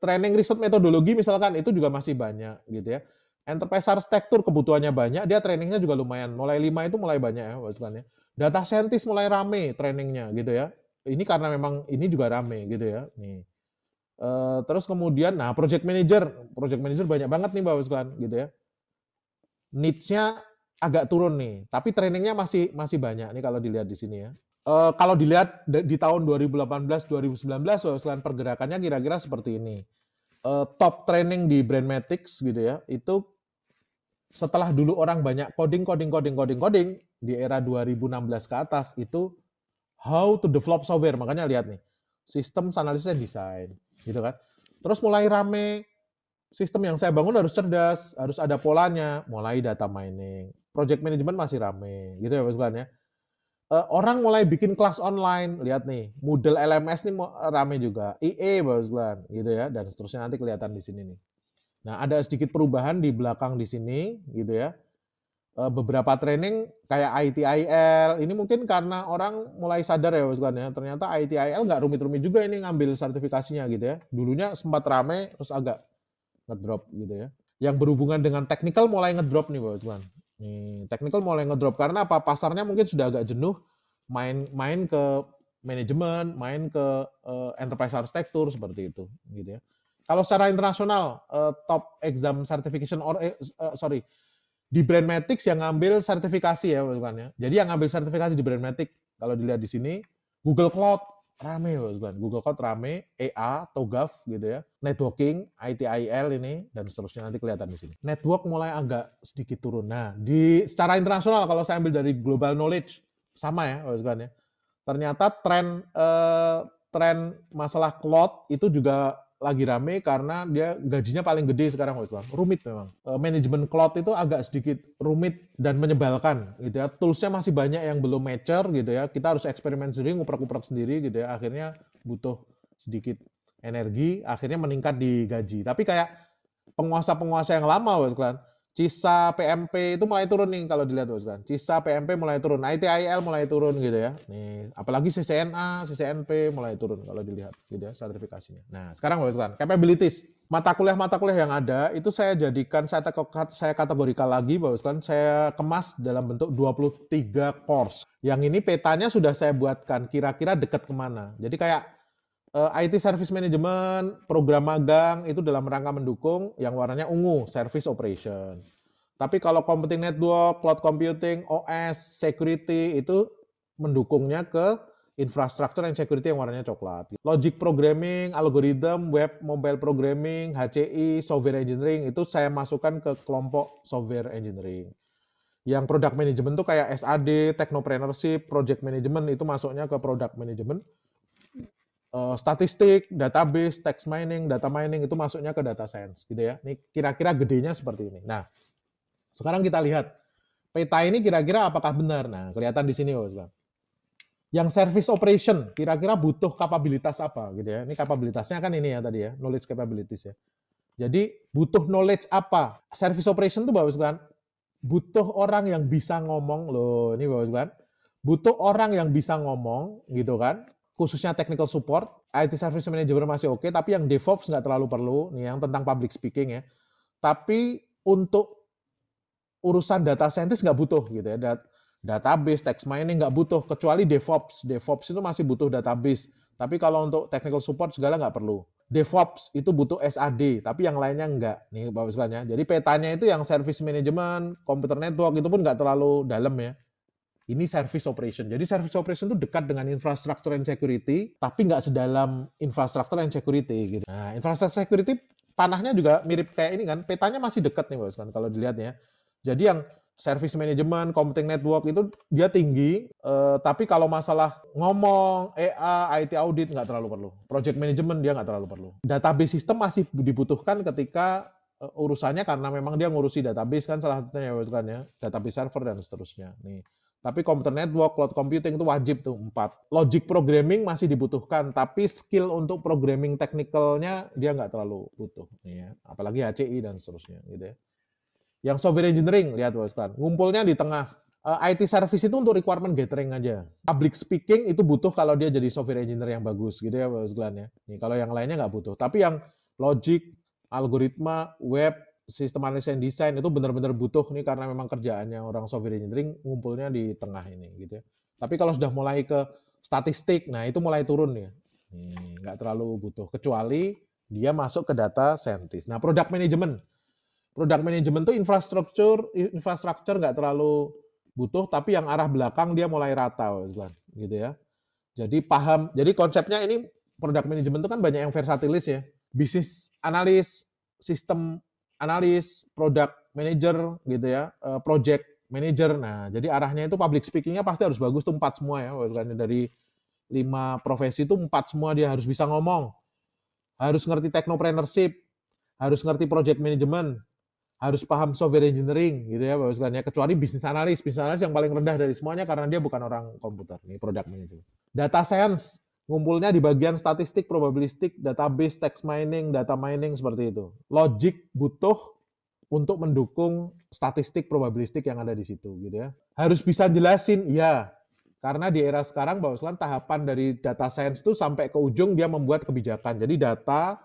training riset metodologi misalkan itu juga masih banyak gitu ya enterprise architecture kebutuhannya banyak dia trainingnya juga lumayan mulai lima itu mulai banyak ya ya. data scientist mulai rame trainingnya gitu ya ini karena memang ini juga rame gitu ya nih e, terus kemudian nah project manager project manager banyak banget nih bapak sekalian gitu ya needs-nya agak turun nih, tapi trainingnya masih masih banyak nih kalau dilihat di sini ya. E, kalau dilihat di tahun 2018-2019, selain pergerakannya kira-kira seperti ini. E, top training di Brandmatics gitu ya, itu setelah dulu orang banyak coding, coding, coding, coding, coding, di era 2016 ke atas itu how to develop software. Makanya lihat nih, sistem analisisnya desain gitu kan. Terus mulai rame, sistem yang saya bangun harus cerdas, harus ada polanya, mulai data mining, project management masih rame gitu ya Mas ya. Uh, orang mulai bikin kelas online, lihat nih, model LMS nih eh, rame juga, IE Mas gitu ya dan seterusnya nanti kelihatan di sini nih. Nah, ada sedikit perubahan di belakang di sini gitu ya. Uh, beberapa training kayak ITIL ini mungkin karena orang mulai sadar ya Mas ya, ternyata ITIL nggak rumit-rumit juga ini ngambil sertifikasinya gitu ya. Dulunya sempat rame terus agak ngedrop gitu ya yang berhubungan dengan teknikal mulai ngedrop nih Bos Nih, technical mulai ngedrop karena apa? Pasarnya mungkin sudah agak jenuh main main ke manajemen, main ke uh, enterprise arsitektur seperti itu gitu ya. Kalau secara internasional uh, top exam certification or uh, sorry di Brandmatics yang ngambil sertifikasi ya bukannya. Jadi yang ngambil sertifikasi di Brandmatics kalau dilihat di sini Google Cloud rame bos Zban. Google Cloud rame, EA, TOGAF gitu ya, networking, ITIL ini, dan seterusnya nanti kelihatan di sini. Network mulai agak sedikit turun. Nah, di secara internasional kalau saya ambil dari global knowledge, sama ya bos Zban ya. Ternyata tren eh, tren masalah cloud itu juga lagi rame karena dia gajinya paling gede sekarang Pak Islam. Rumit memang. E, manajemen cloud itu agak sedikit rumit dan menyebalkan gitu ya. Toolsnya masih banyak yang belum mature gitu ya. Kita harus eksperimen sendiri, nguprak-nguprak sendiri gitu ya. Akhirnya butuh sedikit energi, akhirnya meningkat di gaji. Tapi kayak penguasa-penguasa yang lama Pak Islam, Cisa PMP itu mulai turun nih kalau dilihat Bos kan. Cisa PMP mulai turun, ITIL mulai turun gitu ya. Nih, apalagi CCNA, CCNP mulai turun kalau dilihat gitu ya sertifikasinya. Nah, sekarang Bapak kan, capabilities. Mata kuliah-mata kuliah yang ada itu saya jadikan saya saya kategorikan lagi Bapak kan, saya kemas dalam bentuk 23 course. Yang ini petanya sudah saya buatkan kira-kira dekat kemana. Jadi kayak Eh, IT Service Management, program magang itu dalam rangka mendukung yang warnanya ungu, Service Operation. Tapi kalau Computing Network, Cloud Computing, OS, Security itu mendukungnya ke infrastruktur and security yang warnanya coklat. Logic programming, algorithm, web mobile programming, HCI, software engineering itu saya masukkan ke kelompok software engineering. Yang product management itu kayak SAD, technopreneurship, project management itu masuknya ke product management uh, statistik, database, text mining, data mining itu masuknya ke data science gitu ya. Ini kira-kira gedenya seperti ini. Nah, sekarang kita lihat peta ini kira-kira apakah benar. Nah, kelihatan di sini bos Yang service operation kira-kira butuh kapabilitas apa gitu ya. Ini kapabilitasnya kan ini ya tadi ya, knowledge capabilities ya. Jadi butuh knowledge apa? Service operation tuh bagus kan? Butuh orang yang bisa ngomong loh, ini bagus kan? Butuh orang yang bisa ngomong gitu kan? khususnya technical support, IT service manager masih oke, okay, tapi yang DevOps nggak terlalu perlu, nih yang tentang public speaking ya. Tapi untuk urusan data scientist nggak butuh gitu ya, database, text mining nggak butuh, kecuali DevOps. DevOps itu masih butuh database, tapi kalau untuk technical support segala nggak perlu. DevOps itu butuh SAD, tapi yang lainnya nggak, nih Bapak sekalian. Ya. Jadi petanya itu yang service management, computer network itu pun nggak terlalu dalam ya ini service operation. Jadi service operation itu dekat dengan infrastructure and security, tapi nggak sedalam infrastructure and security. Gitu. Nah, infrastructure security panahnya juga mirip kayak ini kan, petanya masih dekat nih bos kan kalau ya. Jadi yang service management, computing network itu dia tinggi, eh, tapi kalau masalah ngomong, EA, IT audit nggak terlalu perlu. Project management dia nggak terlalu perlu. Database system masih dibutuhkan ketika eh, urusannya karena memang dia ngurusi database kan salah satunya ya kan ya, database server dan seterusnya. Nih. Tapi komputer network, cloud computing itu wajib tuh empat. Logic programming masih dibutuhkan, tapi skill untuk programming technicalnya dia nggak terlalu butuh. Ya. Apalagi HCI dan seterusnya gitu ya. Yang software engineering, lihat Ustaz. Ngumpulnya di tengah. Eh, IT service itu untuk requirement gathering aja. Public speaking itu butuh kalau dia jadi software engineer yang bagus gitu ya Mas ya. Nih, kalau yang lainnya nggak butuh. Tapi yang logic, algoritma, web, sistem analisis yang desain itu benar-benar butuh nih karena memang kerjaannya orang software engineering ngumpulnya di tengah ini gitu ya. Tapi kalau sudah mulai ke statistik, nah itu mulai turun ya. nggak terlalu butuh kecuali dia masuk ke data scientist. Nah, product management. Product management itu infrastruktur infrastruktur nggak terlalu butuh tapi yang arah belakang dia mulai rata gitu ya. Jadi paham, jadi konsepnya ini product management itu kan banyak yang versatilis ya. Bisnis analis, sistem analis, product manager gitu ya, eh, project manager. Nah, jadi arahnya itu public speakingnya pasti harus bagus tuh empat semua ya. bukan dari lima profesi itu empat semua dia harus bisa ngomong, harus ngerti technopreneurship, harus ngerti project management, harus paham software engineering gitu ya, bagus ya. Kecuali bisnis analis, bisnis analis yang paling rendah dari semuanya karena dia bukan orang komputer nih product manager. Data science ngumpulnya di bagian statistik, probabilistik, database, text mining, data mining seperti itu. Logic butuh untuk mendukung statistik probabilistik yang ada di situ gitu ya. Harus bisa jelasin ya. Karena di era sekarang Pak Uslan tahapan dari data science itu sampai ke ujung dia membuat kebijakan. Jadi data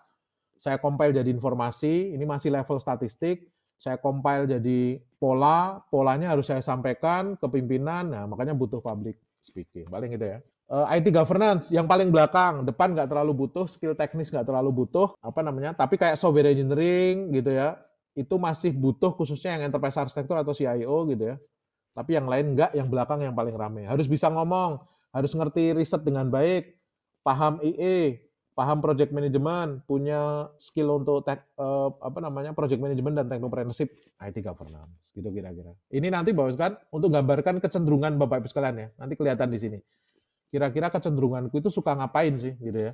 saya compile jadi informasi, ini masih level statistik, saya compile jadi pola, polanya harus saya sampaikan ke pimpinan. Nah, makanya butuh public speaking. Paling gitu ya uh, eh, IT governance yang paling belakang, depan nggak terlalu butuh, skill teknis nggak terlalu butuh, apa namanya, tapi kayak software engineering gitu ya, itu masih butuh khususnya yang enterprise architecture atau CIO gitu ya. Tapi yang lain nggak, yang belakang yang paling rame. Harus bisa ngomong, harus ngerti riset dengan baik, paham IE, paham project management, punya skill untuk tech, eh, uh, apa namanya project management dan technopreneurship, IT governance, gitu kira-kira. Ini nanti Bapak kan untuk gambarkan kecenderungan Bapak Ibu sekalian ya, nanti kelihatan di sini kira-kira kecenderunganku itu suka ngapain sih gitu ya.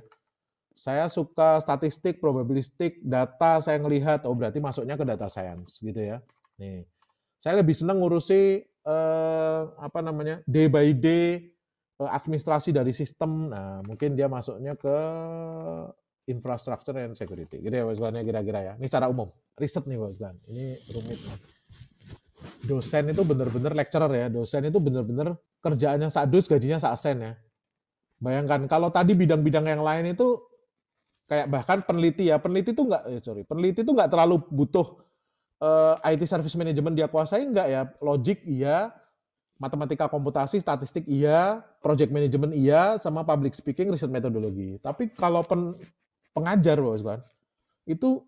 Saya suka statistik, probabilistik, data saya ngelihat, oh berarti masuknya ke data science gitu ya. Nih. Saya lebih senang ngurusi eh, apa namanya? day by day eh, administrasi dari sistem. Nah, mungkin dia masuknya ke infrastructure and security. Gitu ya Bosnya kira-kira ya. Ini secara umum. Riset nih bos Gan. Ini rumit. Dosen itu benar-benar lecturer ya. Dosen itu benar-benar kerjaannya sadus, gajinya sen ya. Bayangkan kalau tadi bidang-bidang yang lain itu kayak bahkan peneliti ya peneliti itu nggak eh, sorry peneliti itu nggak terlalu butuh eh, IT service management dia kuasai nggak ya logik iya matematika komputasi statistik iya project management iya sama public speaking riset metodologi tapi kalau pen, pengajar boskan itu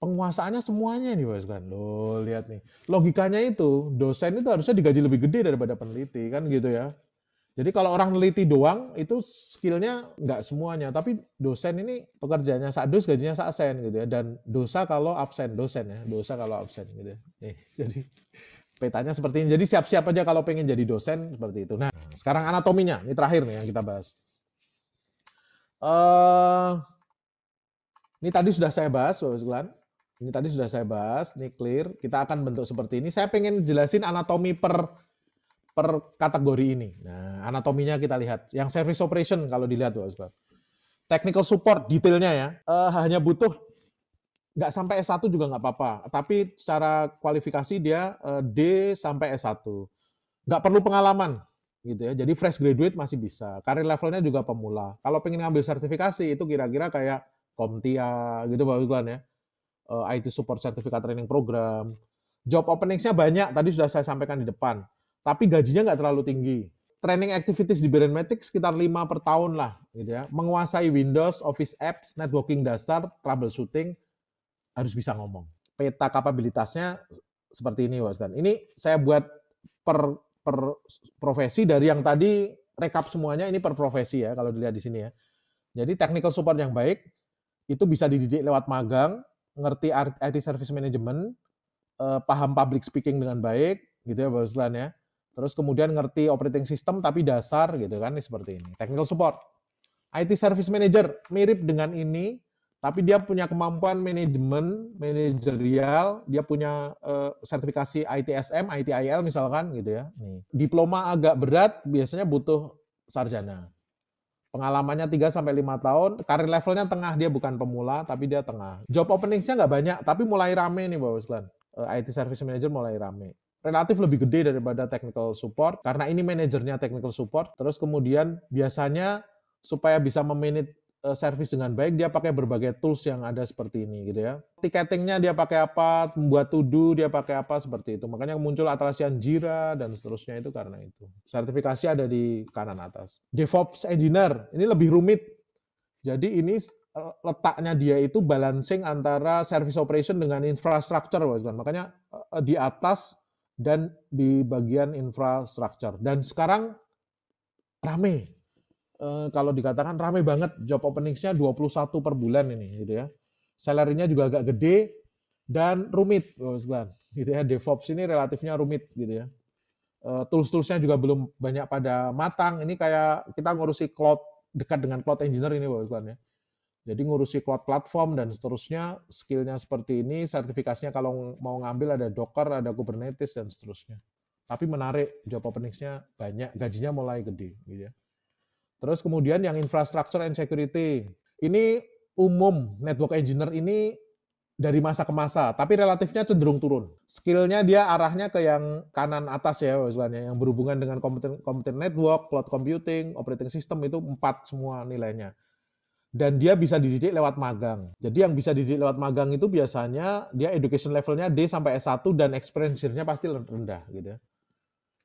penguasaannya semuanya nih bos kan. Lo lihat nih. Logikanya itu dosen itu harusnya digaji lebih gede daripada peneliti kan gitu ya. Jadi kalau orang neliti doang itu skillnya nggak semuanya, tapi dosen ini pekerjaannya saat dos gajinya saat sen gitu ya dan dosa kalau absen dosen ya, dosa kalau absen gitu. Ya. Nih, jadi petanya seperti ini. Jadi siap-siap aja kalau pengen jadi dosen seperti itu. Nah, sekarang anatominya ini terakhir nih yang kita bahas. Uh, ini tadi sudah saya bahas, Bapak Sulan. Ini tadi sudah saya bahas, ini clear. Kita akan bentuk seperti ini. Saya pengen jelasin anatomi per per kategori ini. Nah, anatominya kita lihat. Yang service operation kalau dilihat tuh, Sobat. Technical support detailnya ya, eh, hanya butuh nggak sampai S1 juga nggak apa-apa. Tapi secara kualifikasi dia uh, D sampai S1. Nggak perlu pengalaman gitu ya. Jadi fresh graduate masih bisa. Karir levelnya juga pemula. Kalau pengen ngambil sertifikasi itu kira-kira kayak Komtia gitu Pak Ustaz ya. Eh, IT support certificate training program. Job openings-nya banyak, tadi sudah saya sampaikan di depan tapi gajinya nggak terlalu tinggi. Training activities di Berenmetik sekitar 5 per tahun lah, gitu ya. Menguasai Windows, Office Apps, networking dasar, troubleshooting, harus bisa ngomong. Peta kapabilitasnya seperti ini, dan. Ini saya buat per, per profesi dari yang tadi rekap semuanya, ini per profesi ya, kalau dilihat di sini ya. Jadi technical support yang baik, itu bisa dididik lewat magang, ngerti IT service management, eh, paham public speaking dengan baik, gitu ya, Bang ya Terus kemudian ngerti operating system tapi dasar gitu kan, seperti ini. Technical support. IT service manager mirip dengan ini, tapi dia punya kemampuan manajemen, manajerial, dia punya uh, sertifikasi ITSM, ITIL misalkan gitu ya. Nih. Diploma agak berat, biasanya butuh sarjana. Pengalamannya 3 sampai 5 tahun, karir levelnya tengah, dia bukan pemula tapi dia tengah. Job openingsnya nggak banyak, tapi mulai rame nih Bapak Islan. Eh, IT service manager mulai rame relatif lebih gede daripada technical support karena ini manajernya technical support terus kemudian biasanya supaya bisa memanage eh, service dengan baik dia pakai berbagai tools yang ada seperti ini gitu ya. ticketingnya dia pakai apa, membuat todo dia pakai apa seperti itu. Makanya muncul Atlassian Jira dan seterusnya itu karena itu. Sertifikasi ada di kanan atas. DevOps Engineer, ini lebih rumit. Jadi ini eh, letaknya dia itu balancing antara service operation dengan infrastructure. Makanya eh, di atas dan di bagian infrastruktur. Dan sekarang rame. E, kalau dikatakan rame banget job openings-nya 21 per bulan ini gitu ya. Salarinya juga agak gede dan rumit, gitu ya. DevOps ini relatifnya rumit gitu ya. E, Tools-toolsnya juga belum banyak pada matang. Ini kayak kita ngurusi cloud dekat dengan cloud engineer ini, Bapak ya jadi ngurusi cloud platform dan seterusnya, skillnya seperti ini, sertifikasinya kalau mau ngambil ada Docker, ada Kubernetes, dan seterusnya. Tapi menarik, job openingsnya banyak, gajinya mulai gede. Gitu ya. Terus kemudian yang infrastructure and security. Ini umum, network engineer ini dari masa ke masa, tapi relatifnya cenderung turun. Skillnya dia arahnya ke yang kanan atas ya, misalnya yang berhubungan dengan computer, computer network, cloud computing, operating system itu empat semua nilainya dan dia bisa dididik lewat magang. Jadi yang bisa dididik lewat magang itu biasanya dia education levelnya D sampai S1 dan experience nya pasti rendah gitu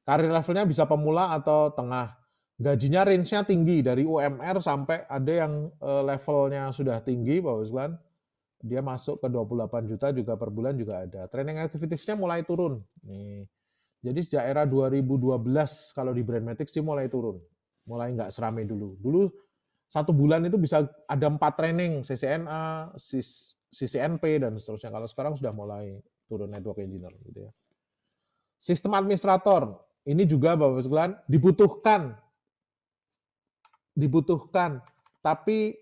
Karir levelnya bisa pemula atau tengah. Gajinya range-nya tinggi dari UMR sampai ada yang eh, levelnya sudah tinggi Pak Uslan. Dia masuk ke 28 juta juga per bulan juga ada. Training activities-nya mulai turun. Nih. Jadi sejak era 2012 kalau di Brandmatics dia mulai turun. Mulai nggak serame dulu. Dulu satu bulan itu bisa ada empat training CCNA, CCNP dan seterusnya. Kalau sekarang sudah mulai turun network engineer gitu ya. Sistem administrator ini juga Bapak sekalian dibutuhkan dibutuhkan tapi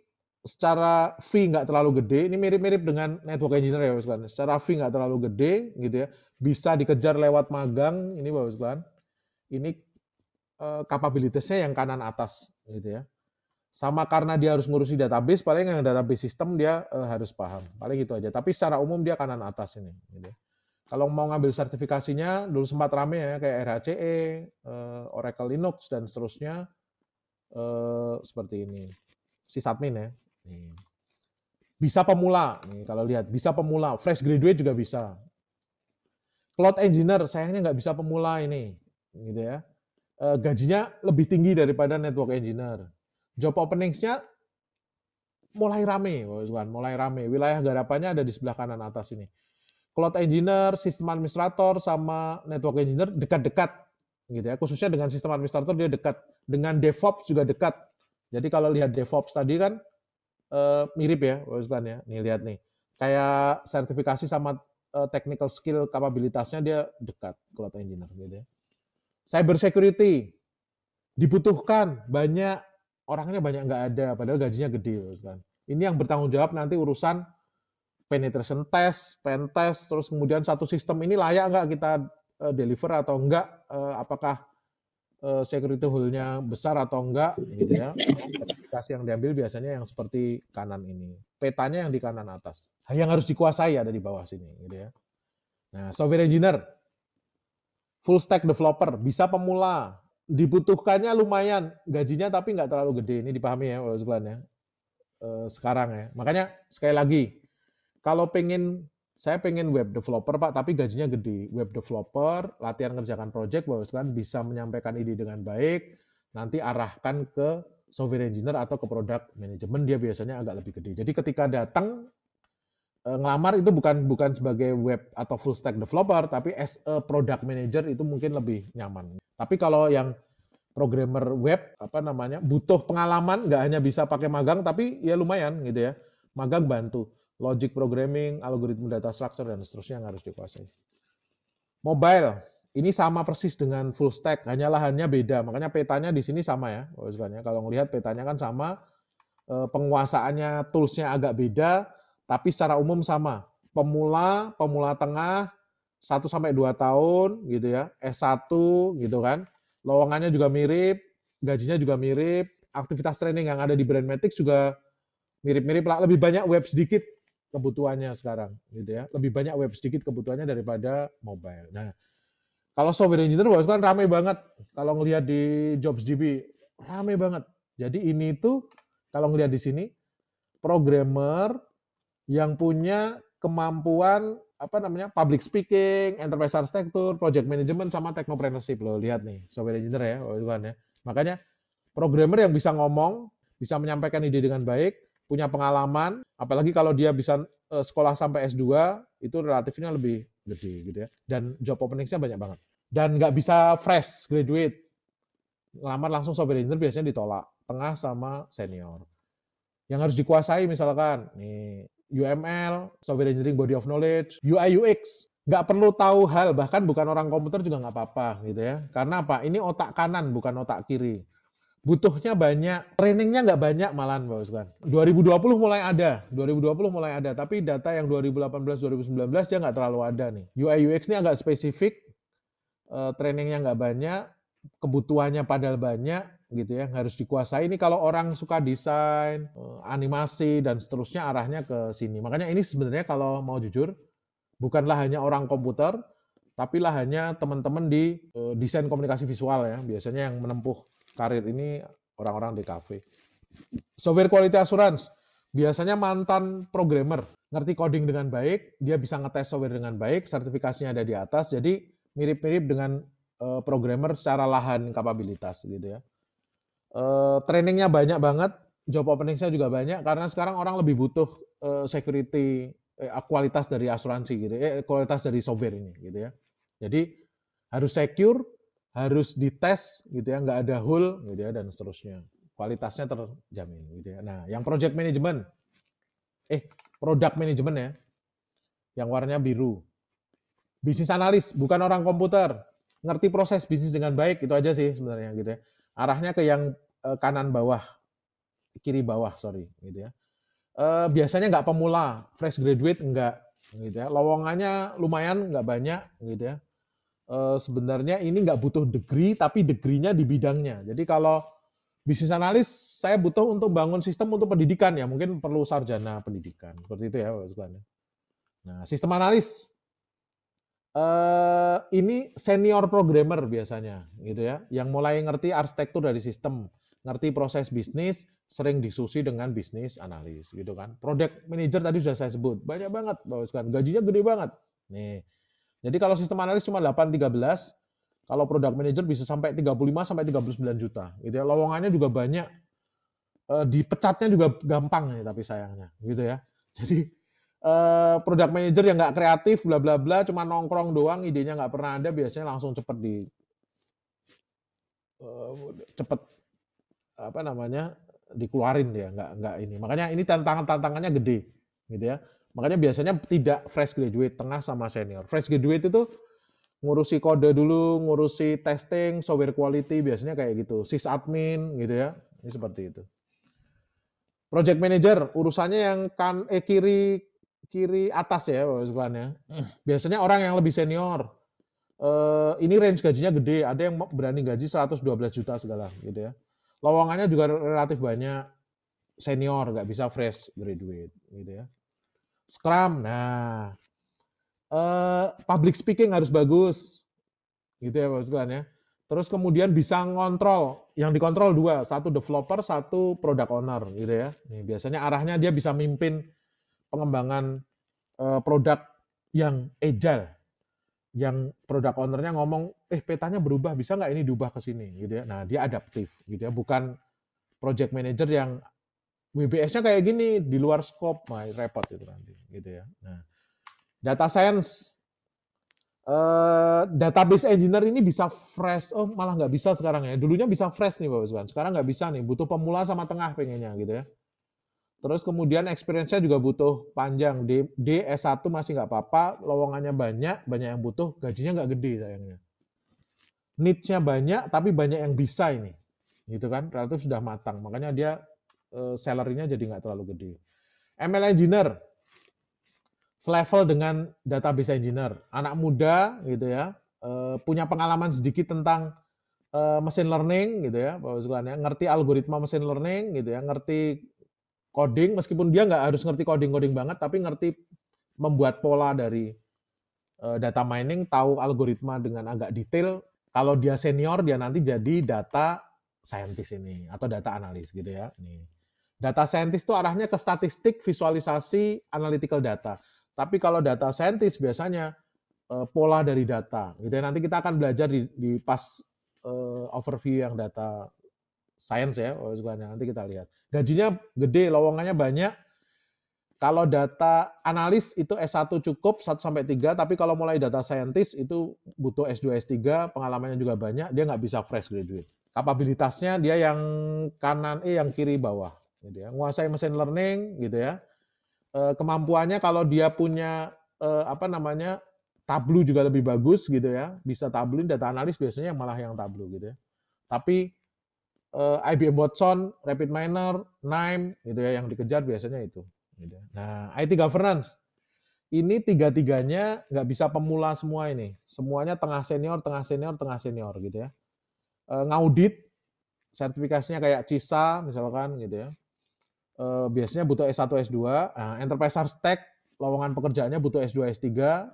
secara fee nggak terlalu gede ini mirip-mirip dengan network engineer ya Bapak sekalian secara fee nggak terlalu gede gitu ya bisa dikejar lewat magang ini Bapak sekalian ini eh, kapabilitasnya yang kanan atas gitu ya sama karena dia harus ngurusi database paling yang database sistem dia eh, harus paham paling gitu aja tapi secara umum dia kanan atas ini gitu. Ya. kalau mau ngambil sertifikasinya dulu sempat rame ya kayak RHCE eh, Oracle Linux dan seterusnya eh, seperti ini admin ya bisa pemula nih kalau lihat bisa pemula fresh graduate juga bisa cloud engineer sayangnya nggak bisa pemula ini gitu ya eh, gajinya lebih tinggi daripada network engineer job openingsnya mulai rame, mulai rame. Wilayah garapannya ada di sebelah kanan atas ini. Cloud engineer, sistem administrator, sama network engineer dekat-dekat, gitu ya. Khususnya dengan sistem administrator dia dekat, dengan DevOps juga dekat. Jadi kalau lihat DevOps tadi kan eh, mirip ya, Ustaz ya. Nih lihat nih, kayak sertifikasi sama eh, technical skill kapabilitasnya dia dekat cloud engineer, gitu ya. Cyber security dibutuhkan banyak orangnya banyak nggak ada, padahal gajinya gede terus kan. Ini yang bertanggung jawab nanti urusan penetration test, pen test, terus kemudian satu sistem ini layak nggak kita eh, deliver atau enggak, eh, apakah eh, security hole-nya besar atau enggak, gitu ya. Kasih yang diambil biasanya yang seperti kanan ini. Petanya yang di kanan atas. Yang harus dikuasai ada di bawah sini, gitu ya. Nah, software engineer, full stack developer, bisa pemula, dibutuhkannya lumayan gajinya tapi nggak terlalu gede ini dipahami ya Bapak Zulan ya eh, sekarang ya makanya sekali lagi kalau pengen saya pengen web developer pak tapi gajinya gede web developer latihan ngerjakan project Bapak Zulan bisa menyampaikan ide dengan baik nanti arahkan ke software engineer atau ke product manajemen dia biasanya agak lebih gede jadi ketika datang Eh, ngelamar itu bukan bukan sebagai web atau full stack developer tapi as a product manager itu mungkin lebih nyaman. Tapi kalau yang programmer web apa namanya butuh pengalaman nggak hanya bisa pakai magang tapi ya lumayan gitu ya. Magang bantu logic programming, algoritma data structure dan seterusnya yang harus dikuasai. Mobile ini sama persis dengan full stack, hanya lahannya beda. Makanya petanya di sini sama ya, sebenarnya. Kalau ngelihat petanya kan sama, eh, penguasaannya toolsnya agak beda, tapi secara umum sama, pemula, pemula tengah 1 sampai 2 tahun gitu ya, S1 gitu kan. Lowongannya juga mirip, gajinya juga mirip, aktivitas training yang ada di brand Brandmatics juga mirip-mirip lah, lebih banyak web sedikit kebutuhannya sekarang gitu ya. Lebih banyak web sedikit kebutuhannya daripada mobile. Nah, kalau software engineer bagus kan rame banget kalau ngelihat di jobs JobsDB rame banget. Jadi ini tuh kalau ngelihat di sini programmer yang punya kemampuan apa namanya public speaking, enterprise architecture, project management sama technopreneurship loh. Lihat nih, software engineer ya, oh kan ya. Makanya programmer yang bisa ngomong, bisa menyampaikan ide dengan baik, punya pengalaman, apalagi kalau dia bisa eh, sekolah sampai S2, itu relatifnya lebih gede gitu ya. Dan job openingnya banyak banget. Dan nggak bisa fresh graduate. Lamar langsung software engineer biasanya ditolak, tengah sama senior. Yang harus dikuasai misalkan, nih UML, Software Engineering Body of Knowledge, UI UX. Nggak perlu tahu hal, bahkan bukan orang komputer juga nggak apa-apa gitu ya. Karena apa? Ini otak kanan bukan otak kiri. Butuhnya banyak, trainingnya nggak banyak malahan Pak Uskan. 2020 mulai ada, 2020 mulai ada, tapi data yang 2018-2019 dia nggak terlalu ada nih. UI UX ini agak spesifik, eh, trainingnya nggak banyak, kebutuhannya padahal banyak, gitu ya harus dikuasai ini kalau orang suka desain eh, animasi dan seterusnya arahnya ke sini makanya ini sebenarnya kalau mau jujur bukanlah hanya orang komputer tapi lah hanya teman-teman di eh, desain komunikasi visual ya biasanya yang menempuh karir ini orang-orang di kafe software quality assurance biasanya mantan programmer ngerti coding dengan baik dia bisa ngetes software dengan baik sertifikasinya ada di atas jadi mirip-mirip dengan eh, programmer secara lahan kapabilitas gitu ya Uh, trainingnya banyak banget, job saya juga banyak karena sekarang orang lebih butuh uh, security eh, ah, kualitas dari asuransi gitu, ya, eh, kualitas dari software ini gitu ya. Jadi harus secure, harus dites gitu ya, nggak ada hole gitu ya dan seterusnya. Kualitasnya terjamin gitu ya. Nah, yang project management, eh product management ya, yang warnanya biru. Bisnis analis, bukan orang komputer, ngerti proses bisnis dengan baik itu aja sih sebenarnya gitu ya. Arahnya ke yang Eh, kanan bawah, kiri bawah, sorry, gitu ya. Eh, biasanya nggak pemula, fresh graduate nggak, gitu ya. Lowongannya lumayan, nggak banyak, gitu ya. Eh, sebenarnya ini nggak butuh degree, tapi degree-nya di bidangnya. Jadi kalau bisnis analis, saya butuh untuk bangun sistem untuk pendidikan ya, mungkin perlu sarjana pendidikan, seperti itu ya, Pak ya. Nah, sistem analis, Uh, ini senior programmer biasanya gitu ya yang mulai ngerti arsitektur dari sistem ngerti proses bisnis, sering disusi dengan bisnis analis gitu kan. Product manager tadi sudah saya sebut, banyak banget bagus kan gajinya gede banget. Nih. Jadi kalau sistem analis cuma 8 13, kalau product manager bisa sampai 35 sampai 39 juta. Gitu ya. Lowongannya juga banyak. E, dipecatnya juga gampang nih tapi sayangnya gitu ya. Jadi eh, product manager yang nggak kreatif bla bla bla cuma nongkrong doang idenya nggak pernah ada biasanya langsung cepet di uh, cepet apa namanya dikeluarin dia nggak nggak ini makanya ini tantangan tantangannya gede gitu ya makanya biasanya tidak fresh graduate tengah sama senior fresh graduate itu ngurusi kode dulu ngurusi testing software quality biasanya kayak gitu sys admin gitu ya ini seperti itu project manager urusannya yang kan eh kiri kiri atas ya sebenarnya hmm. biasanya orang yang lebih senior eh, ini range gajinya gede ada yang berani gaji 112 juta segala gitu ya lowongannya juga relatif banyak senior nggak bisa fresh graduate gitu ya scrum nah eh, public speaking harus bagus gitu ya bagus ya terus kemudian bisa ngontrol yang dikontrol dua satu developer satu product owner gitu ya Nih, biasanya arahnya dia bisa mimpin pengembangan eh, produk yang agile yang produk ownernya ngomong, eh petanya berubah, bisa nggak ini diubah ke sini, gitu ya. Nah dia adaptif, gitu ya. Bukan project manager yang WBS-nya kayak gini di luar scope, nah, repot itu nanti, gitu ya. Nah, data science, uh, database engineer ini bisa fresh, oh malah nggak bisa sekarang ya. Dulunya bisa fresh nih bapak Sekarang nggak bisa nih, butuh pemula sama tengah pengennya, gitu ya. Terus kemudian experience-nya juga butuh panjang. D, D S1 masih nggak apa-apa, lowongannya banyak, banyak yang butuh, gajinya nggak gede sayangnya. Needs-nya banyak, tapi banyak yang bisa ini. Gitu kan, relatif sudah matang. Makanya dia uh, salary-nya jadi nggak terlalu gede. ML Engineer, selevel dengan database engineer. Anak muda gitu ya, uh, punya pengalaman sedikit tentang eh, mesin learning gitu ya, Bapak ya, ngerti algoritma mesin learning gitu ya, ngerti coding meskipun dia nggak harus ngerti coding-coding banget tapi ngerti membuat pola dari uh, data mining, tahu algoritma dengan agak detail. Kalau dia senior dia nanti jadi data scientist ini atau data analis gitu ya. Nih. Data scientist itu arahnya ke statistik, visualisasi, analytical data. Tapi kalau data scientist biasanya uh, pola dari data. Gitu ya. Nanti kita akan belajar di, di pas uh, overview yang data science ya nanti kita lihat gajinya gede lowongannya banyak kalau data analis itu S1 cukup 1 sampai 3, tapi kalau mulai data scientist itu butuh S2 S3, pengalamannya juga banyak, dia nggak bisa fresh graduate. Kapabilitasnya dia yang kanan eh yang kiri bawah gitu ya. Nguasai mesin learning gitu ya. Eh, kemampuannya kalau dia punya eh, apa namanya tablu juga lebih bagus gitu ya. Bisa tablu data analis biasanya malah yang tablu gitu ya. Tapi Eh, IBM Watson, Rapid Miner, NIME gitu ya yang dikejar biasanya itu. Gitu ya. Nah, IT governance ini tiga-tiganya nggak bisa pemula semua ini. Semuanya tengah senior, tengah senior, tengah senior gitu ya. E, ngaudit, sertifikasinya kayak CISA misalkan gitu ya. E, biasanya butuh S1, S2. Nah, enterprise architect, lowongan pekerjaannya butuh S2, S3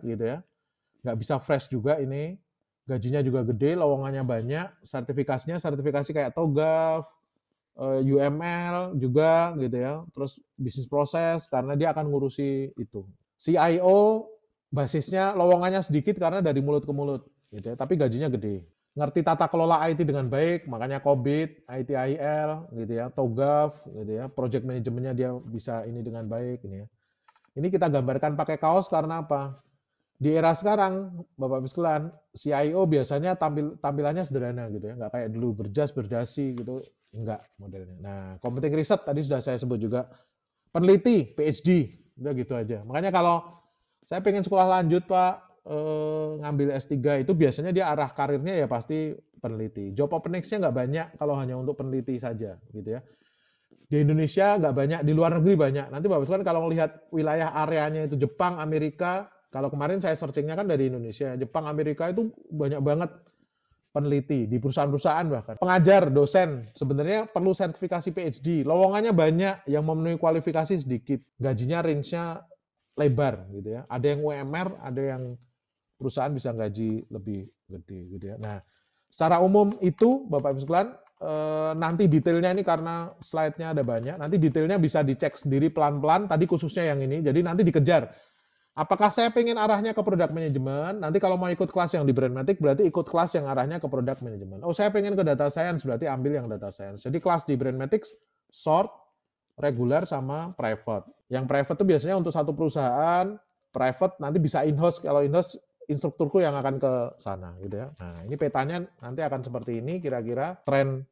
gitu ya. Nggak bisa fresh juga ini gajinya juga gede, lowongannya banyak, sertifikasinya sertifikasi kayak TOGAF, eh, UML juga gitu ya. Terus bisnis proses karena dia akan ngurusi itu. CIO basisnya lowongannya sedikit karena dari mulut ke mulut gitu ya, tapi gajinya gede. Ngerti tata kelola IT dengan baik, makanya COVID, ITIL gitu ya, TOGAF gitu ya, project manajemennya dia bisa ini dengan baik ini gitu ya. Ini kita gambarkan pakai kaos karena apa? di era sekarang Bapak sekalian CIO biasanya tampil tampilannya sederhana gitu ya nggak kayak dulu berjas berdasi gitu nggak modelnya nah competing riset tadi sudah saya sebut juga peneliti PhD udah gitu aja makanya kalau saya pengen sekolah lanjut Pak eh, ngambil S3 itu biasanya dia arah karirnya ya pasti peneliti job openingsnya nggak banyak kalau hanya untuk peneliti saja gitu ya di Indonesia nggak banyak, di luar negeri banyak. Nanti Bapak Sekalian kalau melihat wilayah areanya itu Jepang, Amerika, kalau kemarin saya searchingnya kan dari Indonesia, Jepang, Amerika itu banyak banget peneliti di perusahaan-perusahaan bahkan pengajar, dosen sebenarnya perlu sertifikasi PhD. Lowongannya banyak, yang memenuhi kualifikasi sedikit, gajinya range-nya lebar gitu ya. Ada yang UMR, ada yang perusahaan bisa gaji lebih gede gitu ya. Nah, secara umum itu Bapak Ibu sekalian eh, nanti detailnya ini karena slide-nya ada banyak, nanti detailnya bisa dicek sendiri pelan-pelan tadi khususnya yang ini. Jadi nanti dikejar Apakah saya pengen arahnya ke produk manajemen? Nanti kalau mau ikut kelas yang di Brandmatic berarti ikut kelas yang arahnya ke produk manajemen. Oh, saya pengen ke data science berarti ambil yang data science. Jadi kelas di Brandmatic short, regular sama private. Yang private itu biasanya untuk satu perusahaan, private nanti bisa in-house kalau in-house instrukturku yang akan ke sana gitu ya. Nah, ini petanya nanti akan seperti ini kira-kira tren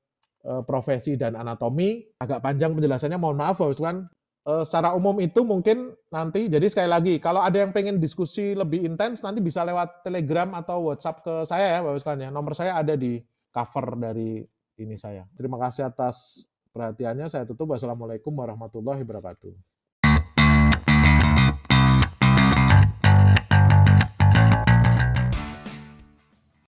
eh, profesi dan anatomi agak panjang penjelasannya mohon maaf kan uh, secara umum itu mungkin nanti jadi sekali lagi kalau ada yang pengen diskusi lebih intens nanti bisa lewat Telegram atau WhatsApp ke saya ya Bapak sekalian ya. Nomor saya ada di cover dari ini saya. Terima kasih atas perhatiannya. Saya tutup. Wassalamualaikum warahmatullahi wabarakatuh.